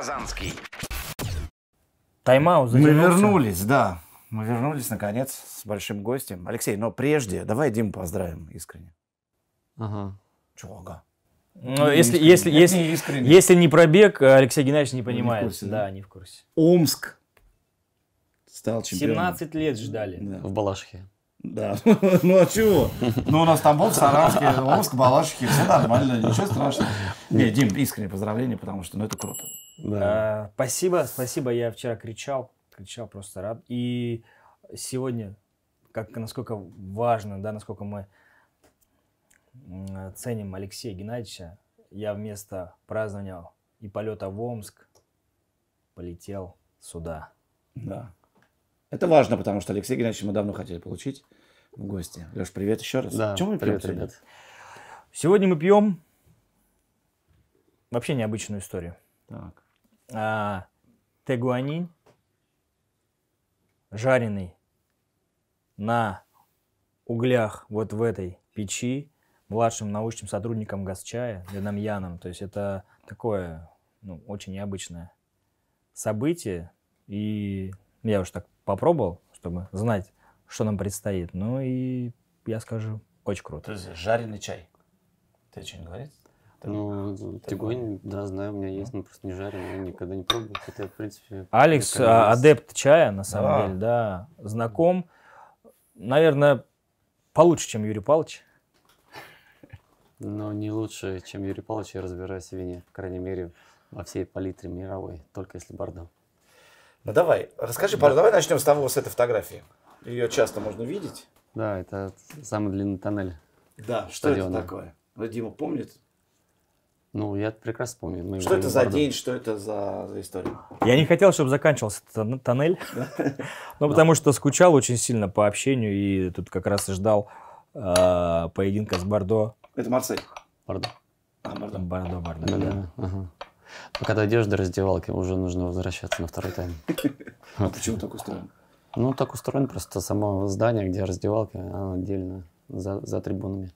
Казанский. Тайм-аут Мы вернулись, да. Мы вернулись, наконец, с большим гостем. Алексей, но прежде давай Диму поздравим искренне. Ага. Чувага. Но ну, не если, если, если, не если не пробег, э, Алексей Геннадьевич не ну, понимает. Не курсе, да? да, не в курсе. Омск стал чемпионом. 17 лет ждали. Да. В Балашихе. Да, ну а чего? Ну у нас Тамбов, Саранске, Омск, Балашихи, все нормально, ничего страшного. Не, Дим, искренне поздравления, потому что ну это круто. Да. А, спасибо, спасибо. Я вчера кричал, кричал просто рад. И сегодня, как насколько важно, да, насколько мы ценим Алексея Геннадьевича, я вместо празднования и полета в Омск полетел сюда. Да. Это важно, потому что Алексей Геннадьевич мы давно хотели получить в гости. Леш, привет еще раз. Да, Чем мы привет, пьем ребят. Сегодня мы пьем вообще необычную историю. Так а, тегуанин, жареный на углях вот в этой печи, младшим научным сотрудником Газчая, Яном, То есть это такое ну, очень необычное событие. И я уже так попробовал, чтобы знать, что нам предстоит. Ну и я скажу, очень круто. То есть жареный чай. Ты что-нибудь говоришь? Там. Ну, тигонь, да, знаю, у меня есть, но просто не жарен, я никогда не пробовал, хотя, в принципе... Алекс, а, адепт чая, на самом да. деле, да, знаком. Наверное, получше, чем Юрий Павлович. Но не лучше, чем Юрий Павлович, я разбираюсь в вине, по крайней мере, во всей палитре мировой, только если бордо. Ну давай, расскажи, да. давай начнем с того, с этой фотографии. Ее часто можно видеть. Да, это самый длинный тоннель. Да, стадиона. что это такое? Ну, Дима помнит, ну, я прекрасно помню. Мы что это за городом. день, что это за, за история? Я не хотел, чтобы заканчивался тоннель. но ну, потому что скучал очень сильно по общению и тут как раз и ждал а, поединка с Бордо. Это Марсель? Бордо. А, Бордо. Бордо, Бордо, да. Пока дойдешь до раздевалки, уже нужно возвращаться на второй тайм. А почему так устроен? Ну, так устроен просто само здание, где раздевалка, оно отдельно, за, за трибунами.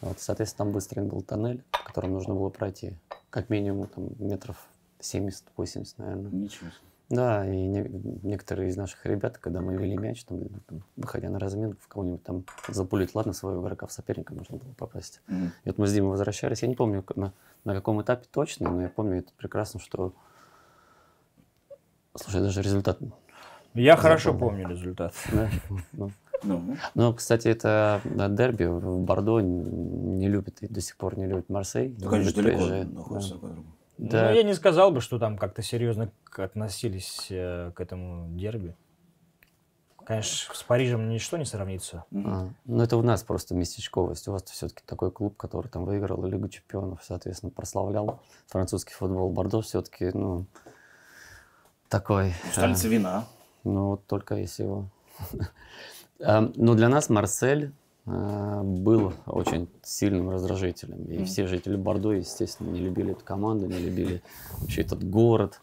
Вот, соответственно, там выстроен был тоннель, по которому нужно было пройти как минимум там, метров 70-80, наверное. Ничего себе. Да, и не, некоторые из наших ребят, когда мы вели мяч, там, там выходя на разминку, в кого-нибудь там запулить, ладно, своего игрока в соперника нужно было попасть. Mm-hmm. И вот мы с Димой возвращались, я не помню на, на каком этапе точно, но я помню это прекрасно, что... Слушай, даже результат... Я запомнил. хорошо помню результат. Да? Ну, ну. Но, кстати, это э, дерби в Бордо не любит, до сих пор не любит Марсель. Да, конечно, далеко находится да. Да. Ну, я не сказал бы, что там как-то серьезно относились э, к этому дерби. Конечно, с Парижем ничто не сравнится. А, ну, это у нас просто местечковость. У вас все-таки такой клуб, который там выиграл Лигу чемпионов, соответственно, прославлял французский футбол. Бордо все-таки, ну, такой... Столица э, вина. Ну, вот только если его Эм, Но ну, для нас Марсель э, был очень сильным раздражителем. И все жители Бордо, естественно, не любили эту команду, не любили вообще этот город.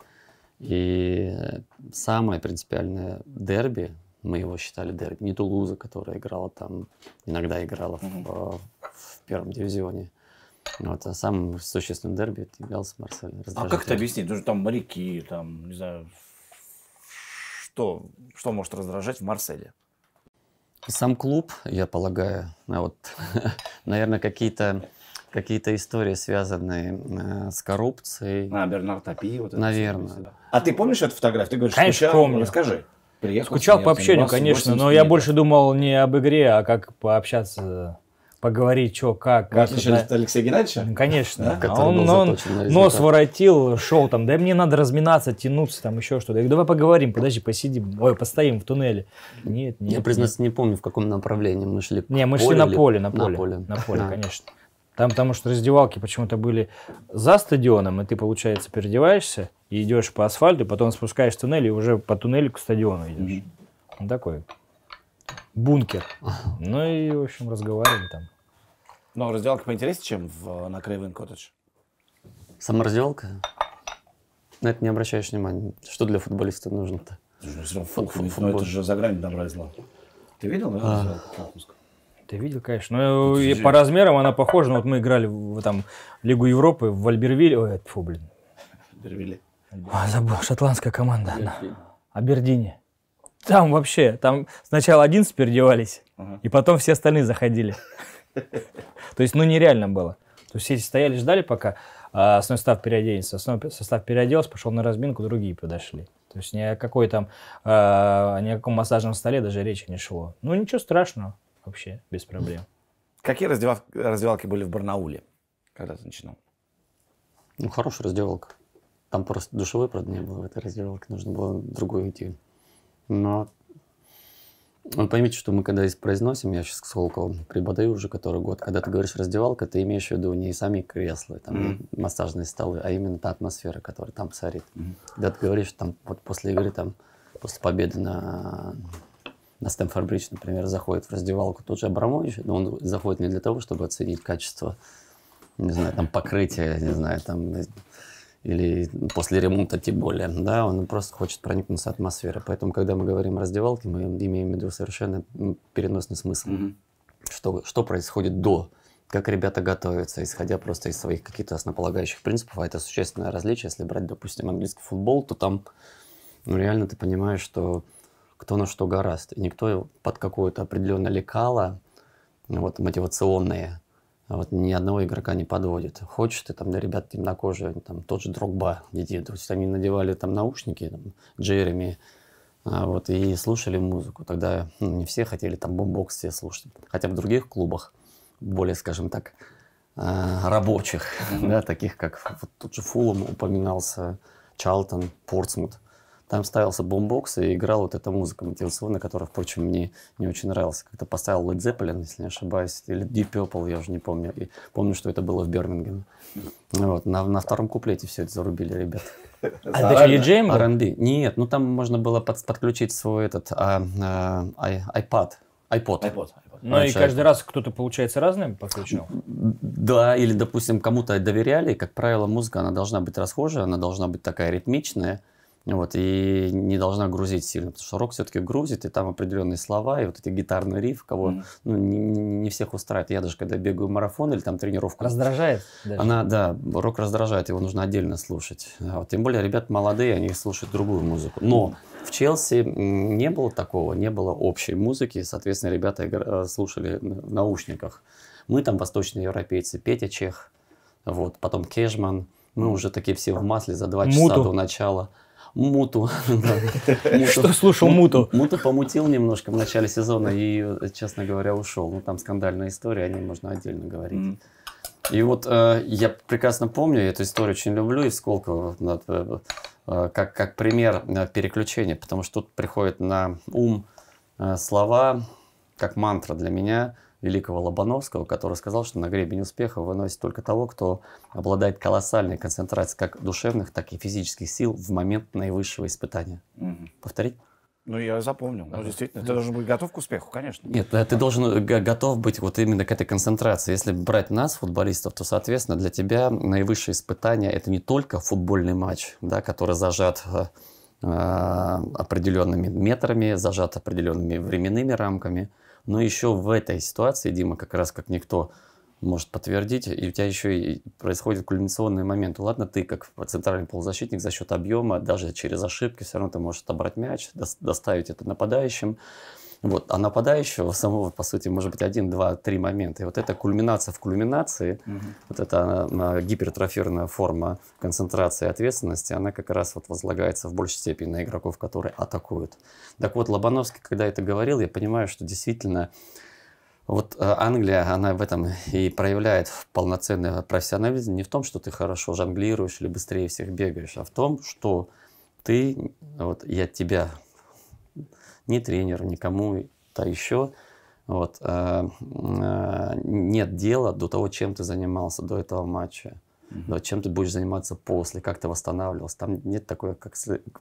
И э, самое принципиальное дерби, мы его считали дерби, не Тулуза, которая играла там, иногда играла в, э, в первом дивизионе, вот, а самым существенным дерби это являлся Марсель. А как это объяснить? Ну, там моряки, там, не знаю, что, что может раздражать в Марселе? Сам клуб, я полагаю, а вот, наверное, какие-то какие-то истории, связанные э, с коррупцией. А, Бернартопи, вот это. Наверное. А ты помнишь эту фотографию? Ты говоришь, конечно, скучал, помню. Расскажи. Приехал Скучал по общению, конечно, но я больше думал не об игре, а как пообщаться поговорить, что, как. Вы слышали это... Алексея Геннадьевича? Ну, конечно. Да? А он, он нос воротил, шел там, да мне надо разминаться, тянуться, там еще что-то. Я говорю, давай поговорим, подожди, посидим, ой, постоим в туннеле. Нет, нет. Я, признаться, не помню, в каком направлении мы шли. Не, мы шли на поле, на поле, на поле, на поле конечно. Там потому что раздевалки почему-то были за стадионом, и ты, получается, переодеваешься и идешь по асфальту, потом спускаешь туннель и уже по туннелю к стадиону идешь. Mm-hmm. Ну, такой бункер. Ну и, в общем, разговаривали там. Но разделка поинтереснее, чем в, на Крейвен Коттедж? Сама разделка? На это не обращаешь внимания. Что для футболиста нужно-то? Фу футбол. Ну, это же за грань добра и зла. Ты видел, да? А. Ты видел, конечно. Ну, и по размерам она похожа. Но ну, вот мы играли в там, Лигу Европы в Альбервиле. Ой, фу, блин. Альбервиле. А, забыл, шотландская команда. Абердине. Там вообще, там сначала один переодевались, ага. и потом все остальные заходили. То есть, ну, нереально было. То есть, все стояли, ждали, пока а, основной состав переоденется, основной состав переоделся, пошел на разминку, другие подошли. То есть, ни о какой там, а, ни о каком массажном столе даже речи не шло. Ну, ничего страшного вообще, без проблем. Какие раздевалки были в Барнауле, когда ты начинал? Ну, хорошая раздевалка. Там просто душевой, правда, не было в этой раздевалке. Нужно было другой идти. Но вы поймите, что мы когда здесь произносим, я сейчас к Сколкову преподаю уже который год, когда ты говоришь раздевалка, ты имеешь в виду не сами кресла, там, mm-hmm. массажные столы, а именно та атмосфера, которая там царит. Mm-hmm. Когда ты говоришь, что там, вот после игры, там, после победы на, на Стэнфорд Бридж, например, заходит в раздевалку тот же Абрамович, но он заходит не для того, чтобы оценить качество, не знаю, там, покрытия, не знаю, там, или после ремонта тем более, да, он просто хочет проникнуться атмосферой. Поэтому, когда мы говорим о раздевалке, мы имеем в виду совершенно ну, переносный смысл. Mm-hmm. Что, что происходит до, как ребята готовятся, исходя просто из своих каких-то основополагающих принципов, а это существенное различие. Если брать, допустим, английский футбол, то там ну, реально ты понимаешь, что кто на что гораст. И никто под какое-то определенное лекало, вот, мотивационные, а вот ни одного игрока не подводит. Хочешь ты там, да, ребят темнокожие, там тот же Дрогба летит. То есть они надевали там наушники, там, Джереми, а вот, и слушали музыку. Тогда ну, не все хотели там бомбокс все слушать. Хотя в других клубах, более, скажем так, а, рабочих, да, таких как вот тут же Фулом упоминался, Чалтон, Портсмут – там ставился бомбокс и играл вот эта музыка мотивационная, которая, впрочем, мне не очень нравилась. Как-то поставил Led Zeppelin, если не ошибаюсь, или Deep Purple, я уже не помню. И помню, что это было в Бирмингеме. Вот, на, на втором куплете все это зарубили, ребят. А это не джейм? R&B. Нет, ну там можно было под, подключить свой этот а, а, iPad. iPod. iPod. Ну и каждый раз кто-то, получается, разным подключал? Да, или, допустим, кому-то доверяли. Как правило, музыка, она должна быть расхожая, она должна быть такая ритмичная. Вот, и не должна грузить сильно, потому что рок все-таки грузит, и там определенные слова, и вот эти гитарные риф, кого mm. ну, не, не всех устраивает. Я даже когда бегаю марафон или там тренировку... Раздражает? Даже. Она, да, рок раздражает, его нужно отдельно слушать. А вот, тем более ребят молодые, они слушают другую музыку. Но в Челси не было такого, не было общей музыки, соответственно, ребята э, слушали в наушниках. Мы там восточные европейцы, Петя Чех, вот, потом Кешман, мы уже такие все в масле за два часа до начала. Муту. Что слушал Муту? Муту помутил немножко в начале сезона и, честно говоря, ушел. Ну, там скандальная история, о ней можно отдельно говорить. И вот э, я прекрасно помню, я эту историю очень люблю, и сколько э, э, как, как пример э, переключения, потому что тут приходят на ум э, слова, как мантра для меня – великого Лобановского, который сказал, что на гребень успеха выносит только того, кто обладает колоссальной концентрацией как душевных, так и физических сил в момент наивысшего испытания. Угу. Повторить? Ну, я запомнил. Ну, действительно, ты должен быть готов к успеху, конечно. Нет, э, ты должен э, готов быть вот именно к этой концентрации. Если брать нас, футболистов, то, соответственно, для тебя наивысшее испытание – это не только футбольный матч, да, который зажат э, определенными метрами, зажат определенными временными рамками – но еще в этой ситуации, Дима, как раз как никто может подтвердить, и у тебя еще и происходит кульминационный момент. Ну ладно, ты как центральный полузащитник за счет объема, даже через ошибки, все равно ты можешь отобрать мяч, доставить это нападающим. Вот, а нападающего самого, по сути, может быть, один, два, три момента. И вот эта кульминация в кульминации, угу. вот эта гипертрофированная форма концентрации ответственности, она как раз вот возлагается в большей степени на игроков, которые атакуют. Так вот, Лобановский, когда это говорил, я понимаю, что действительно вот э, Англия, она в этом и проявляет полноценный профессионализм не в том, что ты хорошо жонглируешь или быстрее всех бегаешь, а в том, что ты, вот я тебя ни тренеру, никому то еще. Вот, э, э, нет дела до того, чем ты занимался до этого матча. но чем ты будешь заниматься после, как ты восстанавливался. Там нет такой, как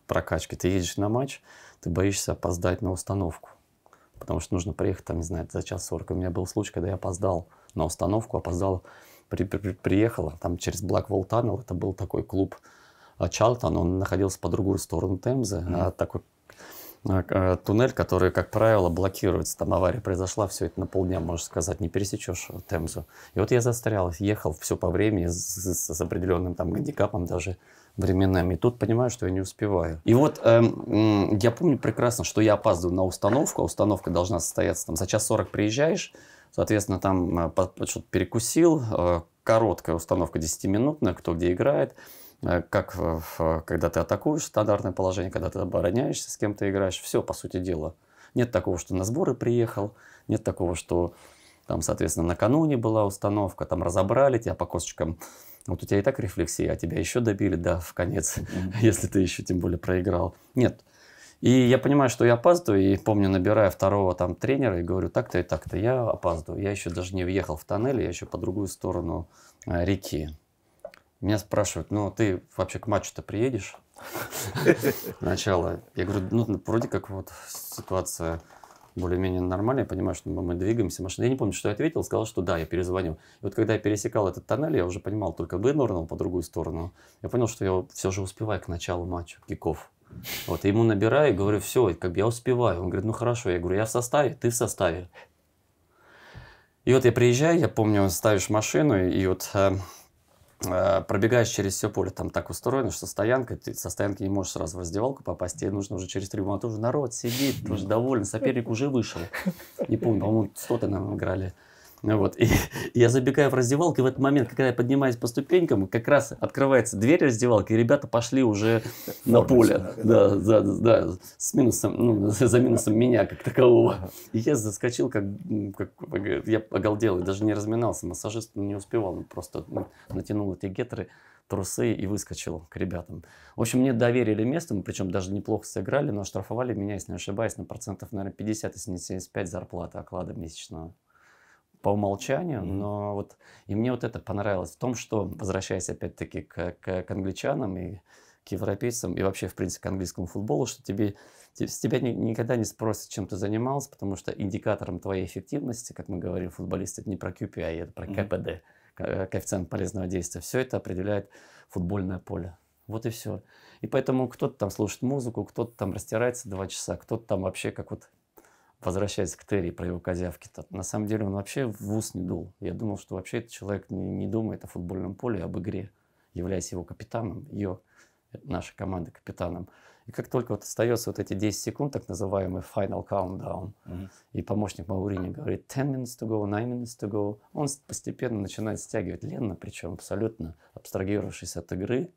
прокачки. Ты едешь на матч, ты боишься опоздать на установку. Потому что нужно приехать, там, не знаю, за час сорок. У меня был случай, когда я опоздал на установку, опоздал, при, при, приехала там через Blackwell Tunnel, это был такой клуб Чарлтон, э, он находился по другую сторону Темзы, mm-hmm. а такой а, а, туннель, который, как правило, блокируется. Там авария произошла, все это на полдня, можно сказать, не пересечешь э, Темзу. И вот я застрял, ехал все по времени с, с, определенным там гандикапом даже временами. И тут понимаю, что я не успеваю. И вот эм, я помню прекрасно, что я опаздываю на установку. А установка должна состояться там за час сорок приезжаешь, соответственно, там э, что-то перекусил, э, короткая установка 10-минутная, кто где играет. Э, как когда ты атакуешь стандартное положение, когда ты обороняешься, с кем ты играешь, все по сути дела. Нет такого, что на сборы приехал, нет такого, что там, соответственно, накануне была установка, там разобрали тебя по косточкам. Вот у тебя и так рефлексия, а тебя еще добили, да, в конец, mm-hmm. если ты еще тем более проиграл. Нет. И я понимаю, что я опаздываю, и помню, набирая второго там тренера, и говорю, так-то и так-то, я опаздываю. Я еще даже не въехал в тоннель, я еще по другую сторону э, реки. Меня спрашивают, ну ты вообще к матчу-то приедешь? Начало. Я говорю, ну вроде как вот ситуация более-менее нормальная, я понимаю, что мы двигаемся, машина. Я не помню, что я ответил, сказал, что да, я перезвоню. И вот когда я пересекал этот тоннель, я уже понимал, только вынырнул по другую сторону. Я понял, что я все же успеваю к началу матча, киков. Вот, и ему набираю и говорю, все, как бы я успеваю. Он говорит, ну хорошо. Я говорю, я в составе, ты в составе. И вот я приезжаю, я помню, ставишь машину, и вот э, Э, пробегаешь через все поле, там так устроено, что стоянка, ты со стоянки не можешь сразу в раздевалку попасть, тебе нужно уже через трибуну, а то уже народ сидит, уже доволен, соперник уже вышел. Не помню, по-моему, 100 ты нам играли. Вот. И я забегаю в раздевалку, и в этот момент, когда я поднимаюсь по ступенькам, как раз открывается дверь раздевалки, и ребята пошли уже на поле. Да, да, да, с минусом, ну, за минусом меня как такового. И я заскочил, как, как я оголдел, и даже не разминался, массажист не успевал, просто ну, натянул эти гетры трусы и выскочил к ребятам. В общем, мне доверили место, мы причем даже неплохо сыграли, но оштрафовали меня, если не ошибаюсь, на процентов, наверное, 50, если не 75 зарплаты оклада месячного по умолчанию, mm-hmm. но вот и мне вот это понравилось в том, что возвращаясь опять-таки к, к, к англичанам и к европейцам и вообще в принципе к английскому футболу, что тебе с тебя ни, никогда не спросят, чем ты занимался, потому что индикатором твоей эффективности, как мы говорим, футболисты, это не про QPI, а это про КПД, mm-hmm. Э, коэффициент полезного действия. Все это определяет футбольное поле. Вот и все. И поэтому кто-то там слушает музыку, кто-то там растирается два часа, кто-то там вообще как вот возвращаясь к Терри про его козявки, -то, на самом деле он вообще в ус не дул. Я думал, что вообще этот человек не, не думает о футбольном поле, об игре, являясь его капитаном, ее, э, нашей команды капитаном. И как только вот остается вот эти 10 секунд, так называемый final countdown, mm-hmm. и помощник Маурини говорит 10 minutes to go, 9 minutes to go, он постепенно начинает стягивать Лена, причем абсолютно абстрагировавшись от игры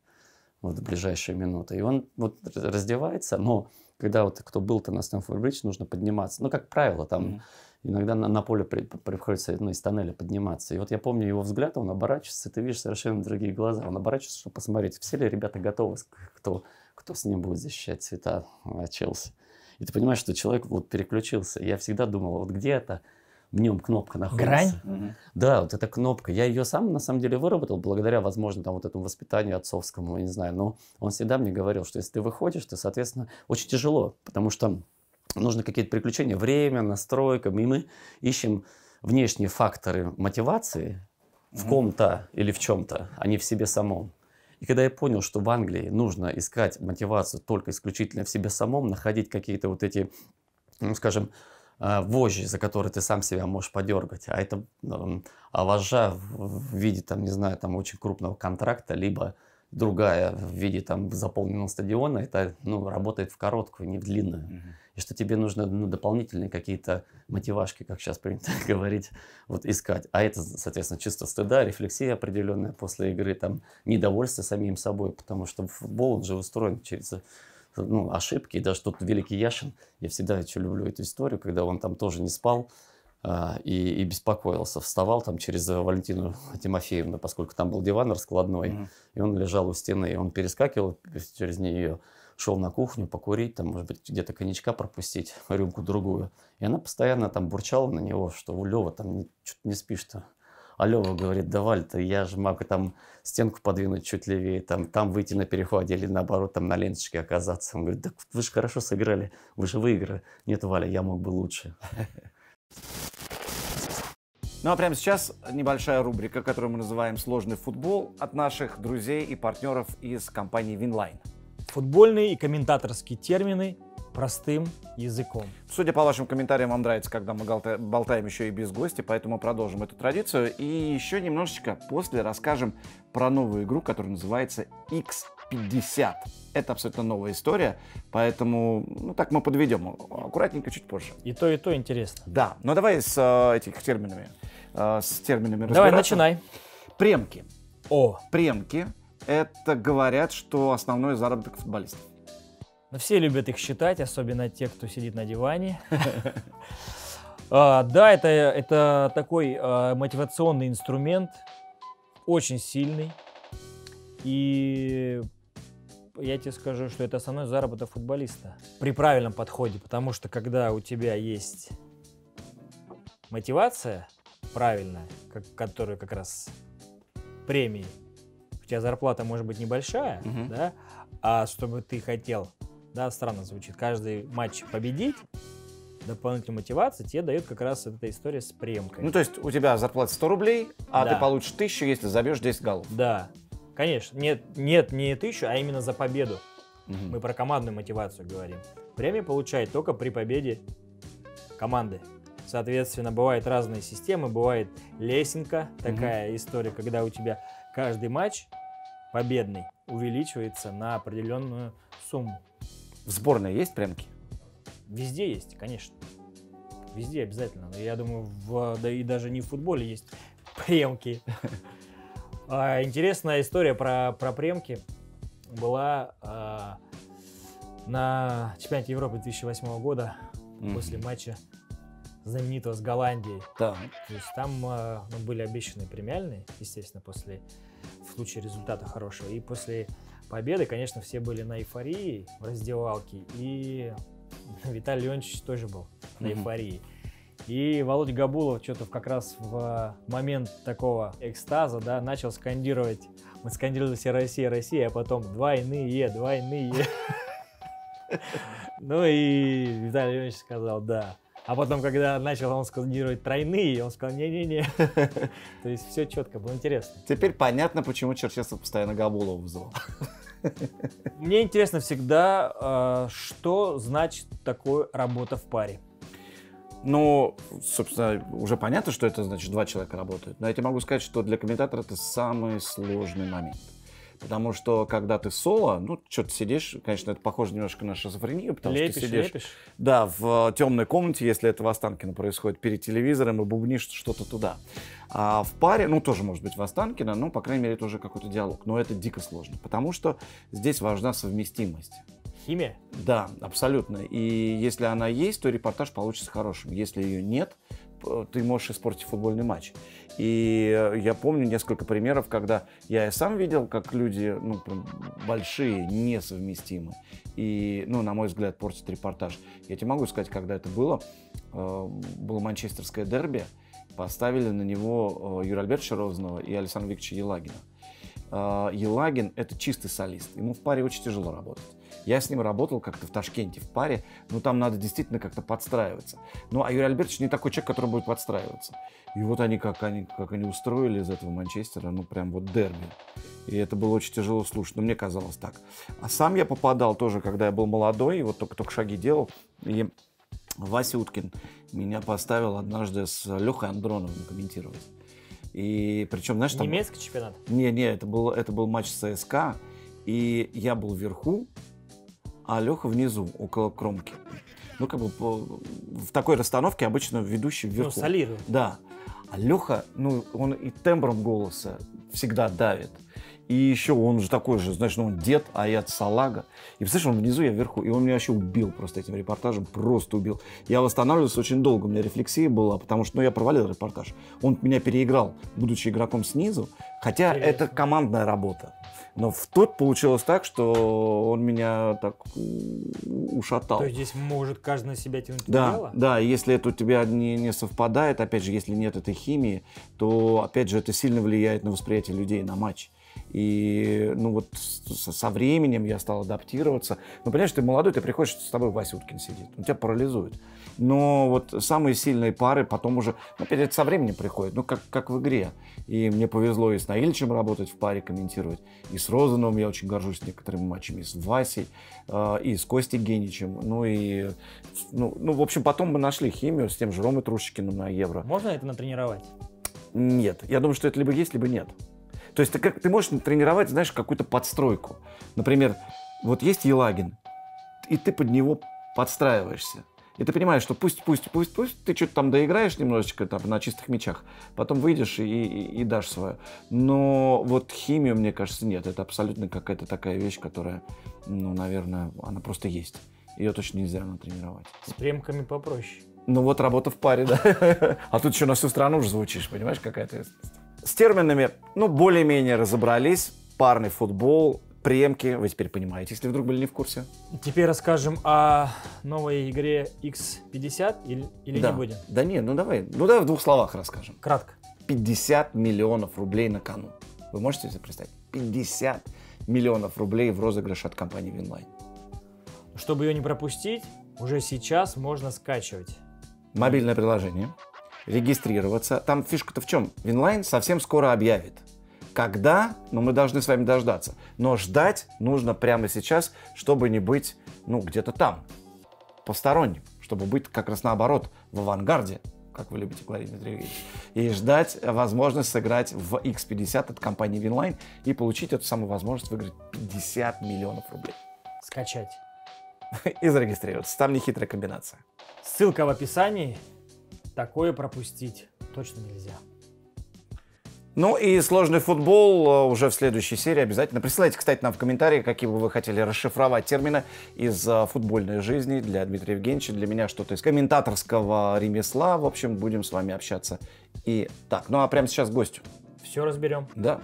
вот в ближайшие минуты. И он вот раздевается, но когда вот кто был-то на Стэнфорд-Бридж, нужно подниматься. Ну, как правило, там mm-hmm. иногда на, на поле при, приходится ну, из тоннеля подниматься. И вот я помню его взгляд, он оборачивается, и ты видишь совершенно другие глаза. Он оборачивается, чтобы посмотреть, все ли ребята готовы, кто, кто с ним будет защищать цвета а, Челси. И ты понимаешь, что человек вот переключился. Я всегда думал, вот где это в нем кнопка находится. Грань? Да, вот эта кнопка. Я ее сам, на самом деле, выработал благодаря, возможно, там вот этому воспитанию отцовскому, я не знаю. Но он всегда мне говорил, что если ты выходишь, то, соответственно, очень тяжело, потому что нужно какие-то приключения, время, настройка, и мы ищем внешние факторы мотивации в ком-то или в чем-то, а не в себе самом. И когда я понял, что в Англии нужно искать мотивацию только исключительно в себе самом, находить какие-то вот эти, ну, скажем, Э, вожжи, за которые ты сам себя можешь подергать. А это а вожжа в виде, там, не знаю, там очень крупного контракта, либо другая в виде там заполненного стадиона, это ну, работает в короткую, не в длинную. Mm -hmm. И что тебе нужно ну, дополнительные какие-то мотивашки, как сейчас принято говорить, вот искать. А это, соответственно, чувство стыда, рефлексия определенная после игры, там недовольство самим собой, потому что футбол, он же устроен через ну, ошибки. И даже тот Великий Яшин, я всегда очень люблю эту историю, когда он там тоже не спал а, и, и беспокоился. Вставал там через э, Валентину Тимофеевну, поскольку там был диван раскладной, mm-hmm. и он лежал у стены, и он перескакивал через нее, шел на кухню покурить, там, может быть, где-то коньячка пропустить, рюмку другую. И она постоянно там бурчала на него, что у Лева там не, что-то не спишь-то. А Лева говорит, да, Валь, я же могу там стенку подвинуть чуть левее, там, там выйти на переходе или наоборот там на ленточке оказаться. Он говорит, да вы же хорошо сыграли, вы же выиграли. Нет, Валя, я мог бы лучше. Ну а прямо сейчас небольшая рубрика, которую мы называем «Сложный футбол» от наших друзей и партнеров из компании «Винлайн». Футбольные и комментаторские термины простым языком. Судя по вашим комментариям, вам нравится, когда мы болтаем еще и без гостя, поэтому продолжим эту традицию. И еще немножечко после расскажем про новую игру, которая называется X50. Это абсолютно новая история, поэтому, ну так мы подведем, аккуратненько чуть позже. И то, и то интересно. Да, но давай с э, этих терминами, э, с терминами Давай, начинай. Премки. О. Премки. Это говорят, что основной заработок футболистов. Но все любят их считать, особенно те, кто сидит на диване. А, да, это такой а, мотивационный инструмент, очень сильный. И я тебе скажу, что это основной заработок футболиста при правильном подходе, потому что когда у тебя есть мотивация правильная, как, которая как раз премии, у тебя зарплата может быть небольшая, угу. да, а чтобы ты хотел да, странно звучит. Каждый матч победить, дополнительную мотивацию тебе дает как раз эта история с премкой. Ну, то есть у тебя зарплата 100 рублей, а да. ты получишь 1000, если забьешь 10 голов. Да, конечно. Нет, нет не 1000, а именно за победу. Угу. Мы про командную мотивацию говорим. Премия получает только при победе команды. Соответственно, бывают разные системы, бывает лесенка, такая угу. история, когда у тебя каждый матч победный увеличивается на определенную сумму. В сборной есть прямки? Везде есть, конечно. Везде обязательно. Я думаю, в, да и даже не в футболе есть премки. А, интересная история про, про премки была а, на чемпионате Европы 2008 года mm-hmm. после матча знаменитого с Голландией. Да. То есть там а, ну, были обещаны премиальные, естественно, после в случае результата хорошего. И после победы, конечно, все были на эйфории в раздевалке, и Виталий Леонидович тоже был на эйфории. И Володя Габулов что-то как раз в момент такого экстаза, да, начал скандировать. Мы скандировали все «Россия, Россия», а потом «двойные, двойные». Ну и Виталий Леонидович сказал «да». А потом, когда начал он складировать тройные, он сказал, не-не-не. То есть все четко, было интересно. Теперь понятно, почему Черчесов постоянно Габулова вызывал. Мне интересно всегда, а, что значит такое работа в паре. Ну, собственно, уже понятно, что это значит два человека работают. Но я тебе могу сказать, что для комментатора это самый сложный момент. Потому что, когда ты соло, ну, что то сидишь, конечно, это похоже немножко на шизофрению, потому лепишь, что ты сидишь... Лепишь. Да, в э, темной комнате, если это в Останкино происходит, перед телевизором и бубнишь что-то туда. А в паре, ну, тоже может быть в Останкино, но, по крайней мере, тоже какой-то диалог. Но это дико сложно, потому что здесь важна совместимость. Химия? Да, абсолютно. И если она есть, то репортаж получится хорошим. Если ее нет, ты можешь испортить футбольный матч. И э, я помню несколько примеров, когда я и сам видел, как люди, ну, большие, несовместимы. И, ну, на мой взгляд, портит репортаж. Я тебе могу сказать, когда это было. Э, было манчестерское дерби. Поставили на него э, Юра Альберта Шерозного и Александра Викторовича Елагина. Елагин – это чистый солист. Ему в паре очень тяжело работать. Я с ним работал как-то в Ташкенте в паре, но ну, там надо действительно как-то подстраиваться. Ну а Юрий Альбертович не такой человек, который будет подстраиваться. И вот они как, они как они устроили из этого Манчестера, ну прям вот дерби. И это было очень тяжело слушать, но мне казалось так. А сам я попадал тоже, когда я был молодой, и вот только-только шаги делал. И Вася Уткин меня поставил однажды с Лехой Андроновым комментировать. И причем, знаешь, там... Немецкий чемпионат? Не, не, это был, это был матч с СК, и я был вверху, а Леха внизу, около кромки. Ну, как бы по, в такой расстановке обычно ведущий ну, вверху. Ну, солирует. Да. А Леха, ну, он и тембром голоса всегда давит. И еще он же такой же, знаешь, ну он дед, а я салага. И представляешь, он внизу, я вверху. И он меня вообще убил просто этим репортажем, просто убил. Я восстанавливался очень долго, у меня рефлексия была, потому что ну, я провалил репортаж. Он меня переиграл, будучи игроком снизу, хотя Привет. это командная работа. Но в тот получилось так, что он меня так ушатал. То есть здесь может каждый на себя тянуть да, дело? Да, если это у тебя не, не совпадает, опять же, если нет этой химии, то, опять же, это сильно влияет на восприятие людей, на матч. И, ну, вот со временем я стал адаптироваться. Ну, понимаешь, ты молодой, ты приходишь, с тобой Вася Уткин сидит. Он тебя парализует. Но вот самые сильные пары потом уже... Ну, перед со временем приходят. ну, как, как в игре. И мне повезло и с Наильчем работать в паре, комментировать. И с Розановым я очень горжусь некоторыми матчами. И с Васей, э, и с Костей Геничем. Ну, и... Ну, ну, в общем, потом мы нашли химию с тем же Ромой Трущикиным на Евро. Можно это натренировать? Нет. Я думаю, что это либо есть, либо нет. То есть ты, как, ты можешь тренировать, знаешь, какую-то подстройку. Например, вот есть Елагин, и ты под него подстраиваешься. И ты понимаешь, что пусть, пусть, пусть, пусть ты что-то там доиграешь немножечко там, на чистых мячах, потом выйдешь и, и, и дашь свое. Но вот химию, мне кажется, нет. Это абсолютно какая-то такая вещь, которая, ну, наверное, она просто есть. Ее точно нельзя натренировать. С премками попроще. Ну вот работа в паре, да. А тут еще на всю страну уже звучишь, понимаешь, какая ответственность. С терминами, ну, более-менее разобрались. Парный футбол, премки, вы теперь понимаете, если вдруг были не в курсе. Теперь расскажем о новой игре X50 или, или да. не будем? Да нет, ну давай, ну давай в двух словах расскажем. Кратко. 50 миллионов рублей на кону. Вы можете себе представить? 50 миллионов рублей в розыгрыш от компании Винлайн. Чтобы ее не пропустить, уже сейчас можно скачивать. Мобильное приложение регистрироваться. Там фишка-то в чем? Винлайн совсем скоро объявит. Когда? Ну, мы должны с вами дождаться. Но ждать нужно прямо сейчас, чтобы не быть, ну, где-то там, посторонним, чтобы быть как раз наоборот, в авангарде, как вы любите говорить, Дмитрий Евгеньевич, и ждать возможность сыграть в X50 от компании Винлайн и получить эту самую возможность выиграть 50 миллионов рублей. Скачать. И зарегистрироваться. Там нехитрая комбинация. Ссылка в описании такое пропустить точно нельзя. Ну и сложный футбол э, уже в следующей серии обязательно. Присылайте, кстати, нам в комментарии, какие бы вы хотели расшифровать термины из э, футбольной жизни для Дмитрия Евгеньевича, для меня что-то из комментаторского ремесла. В общем, будем с вами общаться и так. Ну а прямо сейчас гостю. Все разберем. Да.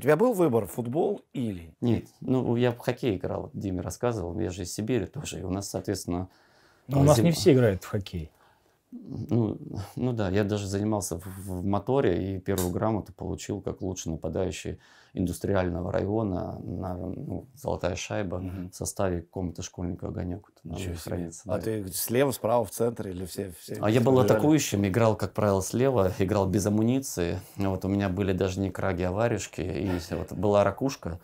У тебя был выбор, футбол или? Нет, ну я в хоккей играл, Диме рассказывал, я же из Сибири тоже, и у нас, соответственно... Но у нас зим... не все играют в хоккей. Ну, ну да, я даже занимался в, в моторе и первую грамоту получил как лучший нападающий индустриального района на ну, золотая шайба mm-hmm. в составе комнаты школьника огонек. Хранится, а да. ты слева, справа, в центре или все? все а я был бежали? атакующим, играл как правило слева, играл без амуниции. Вот у меня были даже не краги, а варежки и вот была ракушка.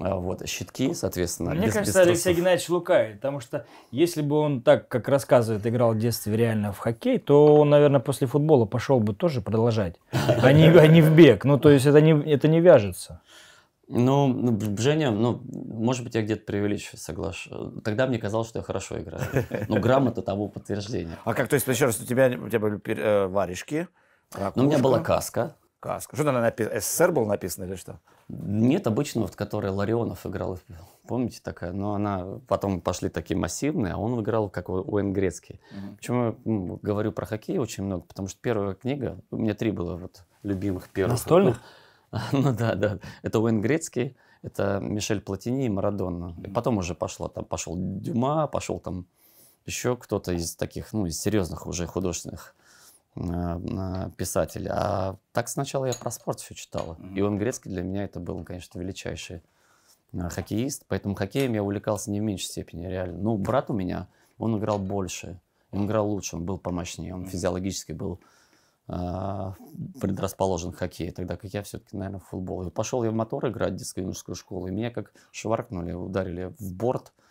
А, вот, щитки, ну, соответственно. Мне без, кажется, без Алексей троссов. Геннадьевич лукавит, потому что если бы он так, как рассказывает, играл в детстве реально в хоккей, то он, наверное, после футбола пошел бы тоже продолжать, а не, а в бег. Ну, то есть это не, это не вяжется. Ну, ну Женя, ну, может быть, я где-то преувеличиваю, согласен. Тогда мне казалось, что я хорошо играю. Ну, грамота тому подтверждение. А как, то есть, еще раз, у тебя, у тебя были э, варежки, Ну, у меня была каска. Каска. Что там написано? СССР был написано или что? Нет, обычно вот, который Ларионов играл, помните такая? Но она потом пошли такие массивные, а он играл как Уэн Грецкий. Mm-hmm. Почему я ну, говорю про хоккей очень много? Потому что первая книга, у меня три было вот любимых первых. Настольных? Ну да, да. Это Уэн Грецкий, это Мишель Платини и Марадонна. И потом уже пошло, там пошел Дюма, пошел там еще кто-то из таких, ну, из серьезных уже художественных Э, писатель. А так сначала я про спорт все читала. и он Грецкий для меня это был, конечно, величайший э, хоккеист. Поэтому хоккеем я увлекался не в меньшей степени, реально. Ну, брат у меня, он играл больше, он играл лучше, он был помощнее, он физиологически был э, предрасположен к хоккею, тогда как я все-таки, наверное, в футбол. И пошел я в мотор играть, в детско-юношескую школу, и меня как шваркнули, ударили в борт –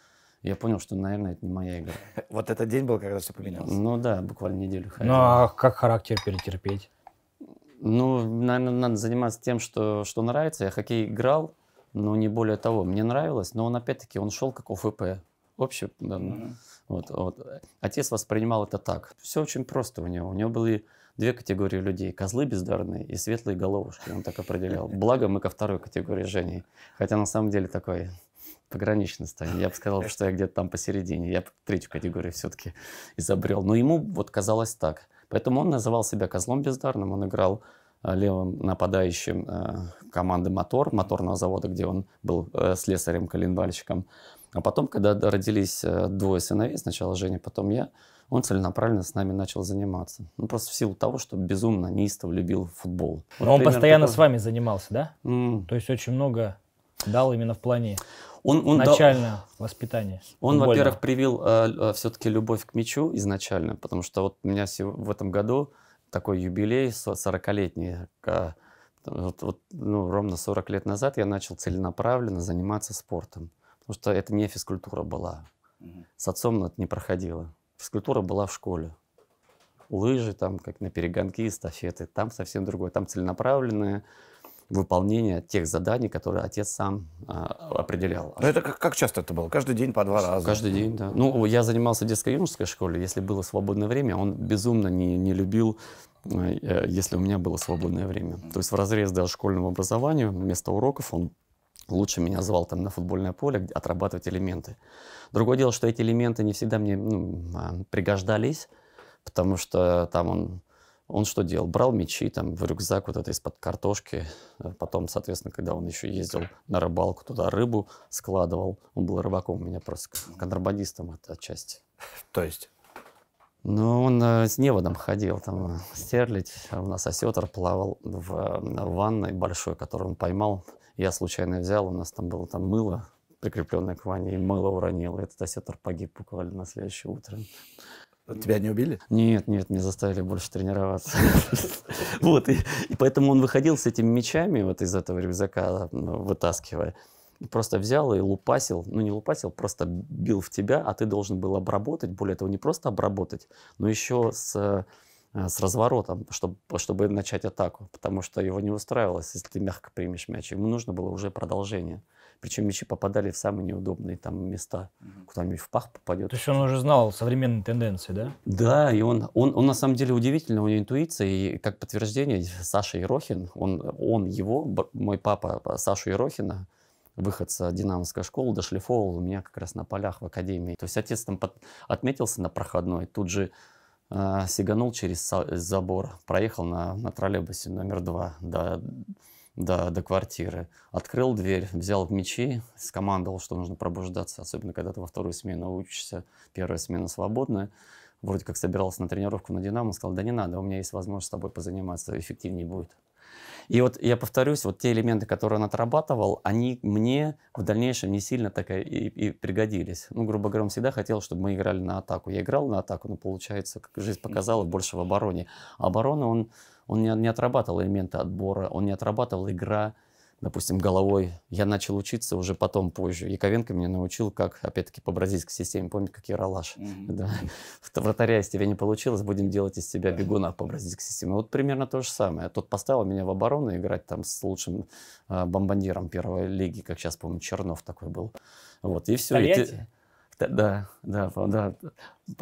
я понял, что, наверное, это не моя игра. Вот этот день был, когда все поменялось? Ну да, буквально неделю ходил. Ну а как характер перетерпеть? Ну, наверное, надо заниматься тем, что, что нравится. Я хоккей играл, но не более того. Мне нравилось, но он опять-таки, он шел как ОФП. Общий, да, mm-hmm. вот, вот. Отец воспринимал это так. Все очень просто у него. У него были две категории людей. Козлы бездарные и светлые головушки. Он так определял. Благо мы ко второй категории Женей. Хотя на самом деле такой пограничной стадии. Я бы сказал, что я где-то там посередине. Я третью категорию все-таки изобрел. Но ему вот казалось так. Поэтому он называл себя козлом бездарным. Он играл э, левым нападающим э, команды «Мотор», моторного завода, где он был э, слесарем-коленвальщиком. А потом, когда родились двое сыновей, сначала Женя, потом я, он целенаправленно с нами начал заниматься. Ну, просто в силу того, что безумно неистово любил футбол. Вот Но он постоянно такой... с вами занимался, да? Mm. То есть очень много дал именно в плане он, он начально дал... воспитания. Он, во-первых, привил э, э все-таки любовь к мячу изначально, потому что вот у меня в этом году такой юбилей 40-летний. Э, вот, вот, ну, ровно 40 лет назад я начал целенаправленно заниматься спортом, потому что это не физкультура была. С отцом это не проходило. Физкультура была в школе. Лыжи там, как на перегонки, эстафеты. Там совсем другое. Там целенаправленное выполнение тех заданий, которые отец сам а, определял. Но это как, как часто это было? Каждый день по два раза? Каждый день, да. Ну, я занимался детско-юношеской школой. Если было свободное время, он безумно не, не любил а, э, если у меня было свободное время. То есть в разрез до школьного образования, вместо уроков он лучше меня звал там на футбольное поле отрабатывать элементы. Другое дело, что эти элементы не всегда мне ну, а, пригождались, потому что там он он что делал? Брал мечи там в рюкзак вот это из-под картошки. Э, потом, соответственно, когда он еще ездил на рыбалку, туда рыбу складывал. Он был рыбаком, у меня просто контрабандистом от, отчасти. То есть? Ну, он э, с неводом ходил, там, э, стерлить. А у нас осетр плавал в, в ванной большой, которую он поймал. Я случайно взял, у нас там было там мыло, прикрепленное к ванне, и мыло уронил. И этот осетр погиб буквально на следующее утро. Тебя не убили? Нет, нет, не заставили больше тренироваться. Вот, и поэтому он выходил с этими мечами вот из этого рюкзака, ну, вытаскивая. Просто взял и лупасил, ну не лупасил, просто бил в тебя, а ты должен был обработать, более того, не просто обработать, но еще с э, с разворотом, чтобы, чтобы начать атаку, потому что его не устраивалось, если ты мягко примешь мяч. Ему нужно было уже продолжение. Причем мячи попадали в самые неудобные там места, куда-нибудь в пах попадет. То есть он уже знал современные тенденции, да? Да, и он, он, он на самом деле удивительно, у него интуиция, и как подтверждение, Саша Ерохин, он, он его, мой папа Сашу Ерохина, с динамовской школы, дошлифовал у меня как раз на полях в академии. То есть отец там под, отметился на проходной, тут же э, сиганул через забор, проехал на, на троллейбусе номер два до, до, до квартиры. Открыл дверь, взял мечи, скомандовал, что нужно пробуждаться, особенно когда ты во вторую смену учишься, первая смена свободная. Вроде как собирался на тренировку на «Динамо», сказал, да не надо, у меня есть возможность с тобой позаниматься, эффективнее будет. И вот я повторюсь, вот те элементы, которые он отрабатывал, они мне в дальнейшем не сильно так и, и пригодились. Ну, грубо говоря, он всегда хотел, чтобы мы играли на атаку. Я играл на атаку, но получается, как жизнь показала, больше в обороне. А оборона он он не, не отрабатывал элементы отбора, он не отрабатывал игра, допустим, головой. Я начал учиться уже потом, позже. Яковенко меня научил, как, опять-таки, по бразильской системе, помните, как Яралаш. Mm-hmm. Да. Вратаря из тебя не получилось, будем делать из себя бегуна по бразильской системе. Вот примерно то же самое. Тот поставил меня в оборону играть там с лучшим э, бомбандиром первой лиги, как сейчас помню, Чернов такой был. Вот, и все. Тольятти? Да, да, да,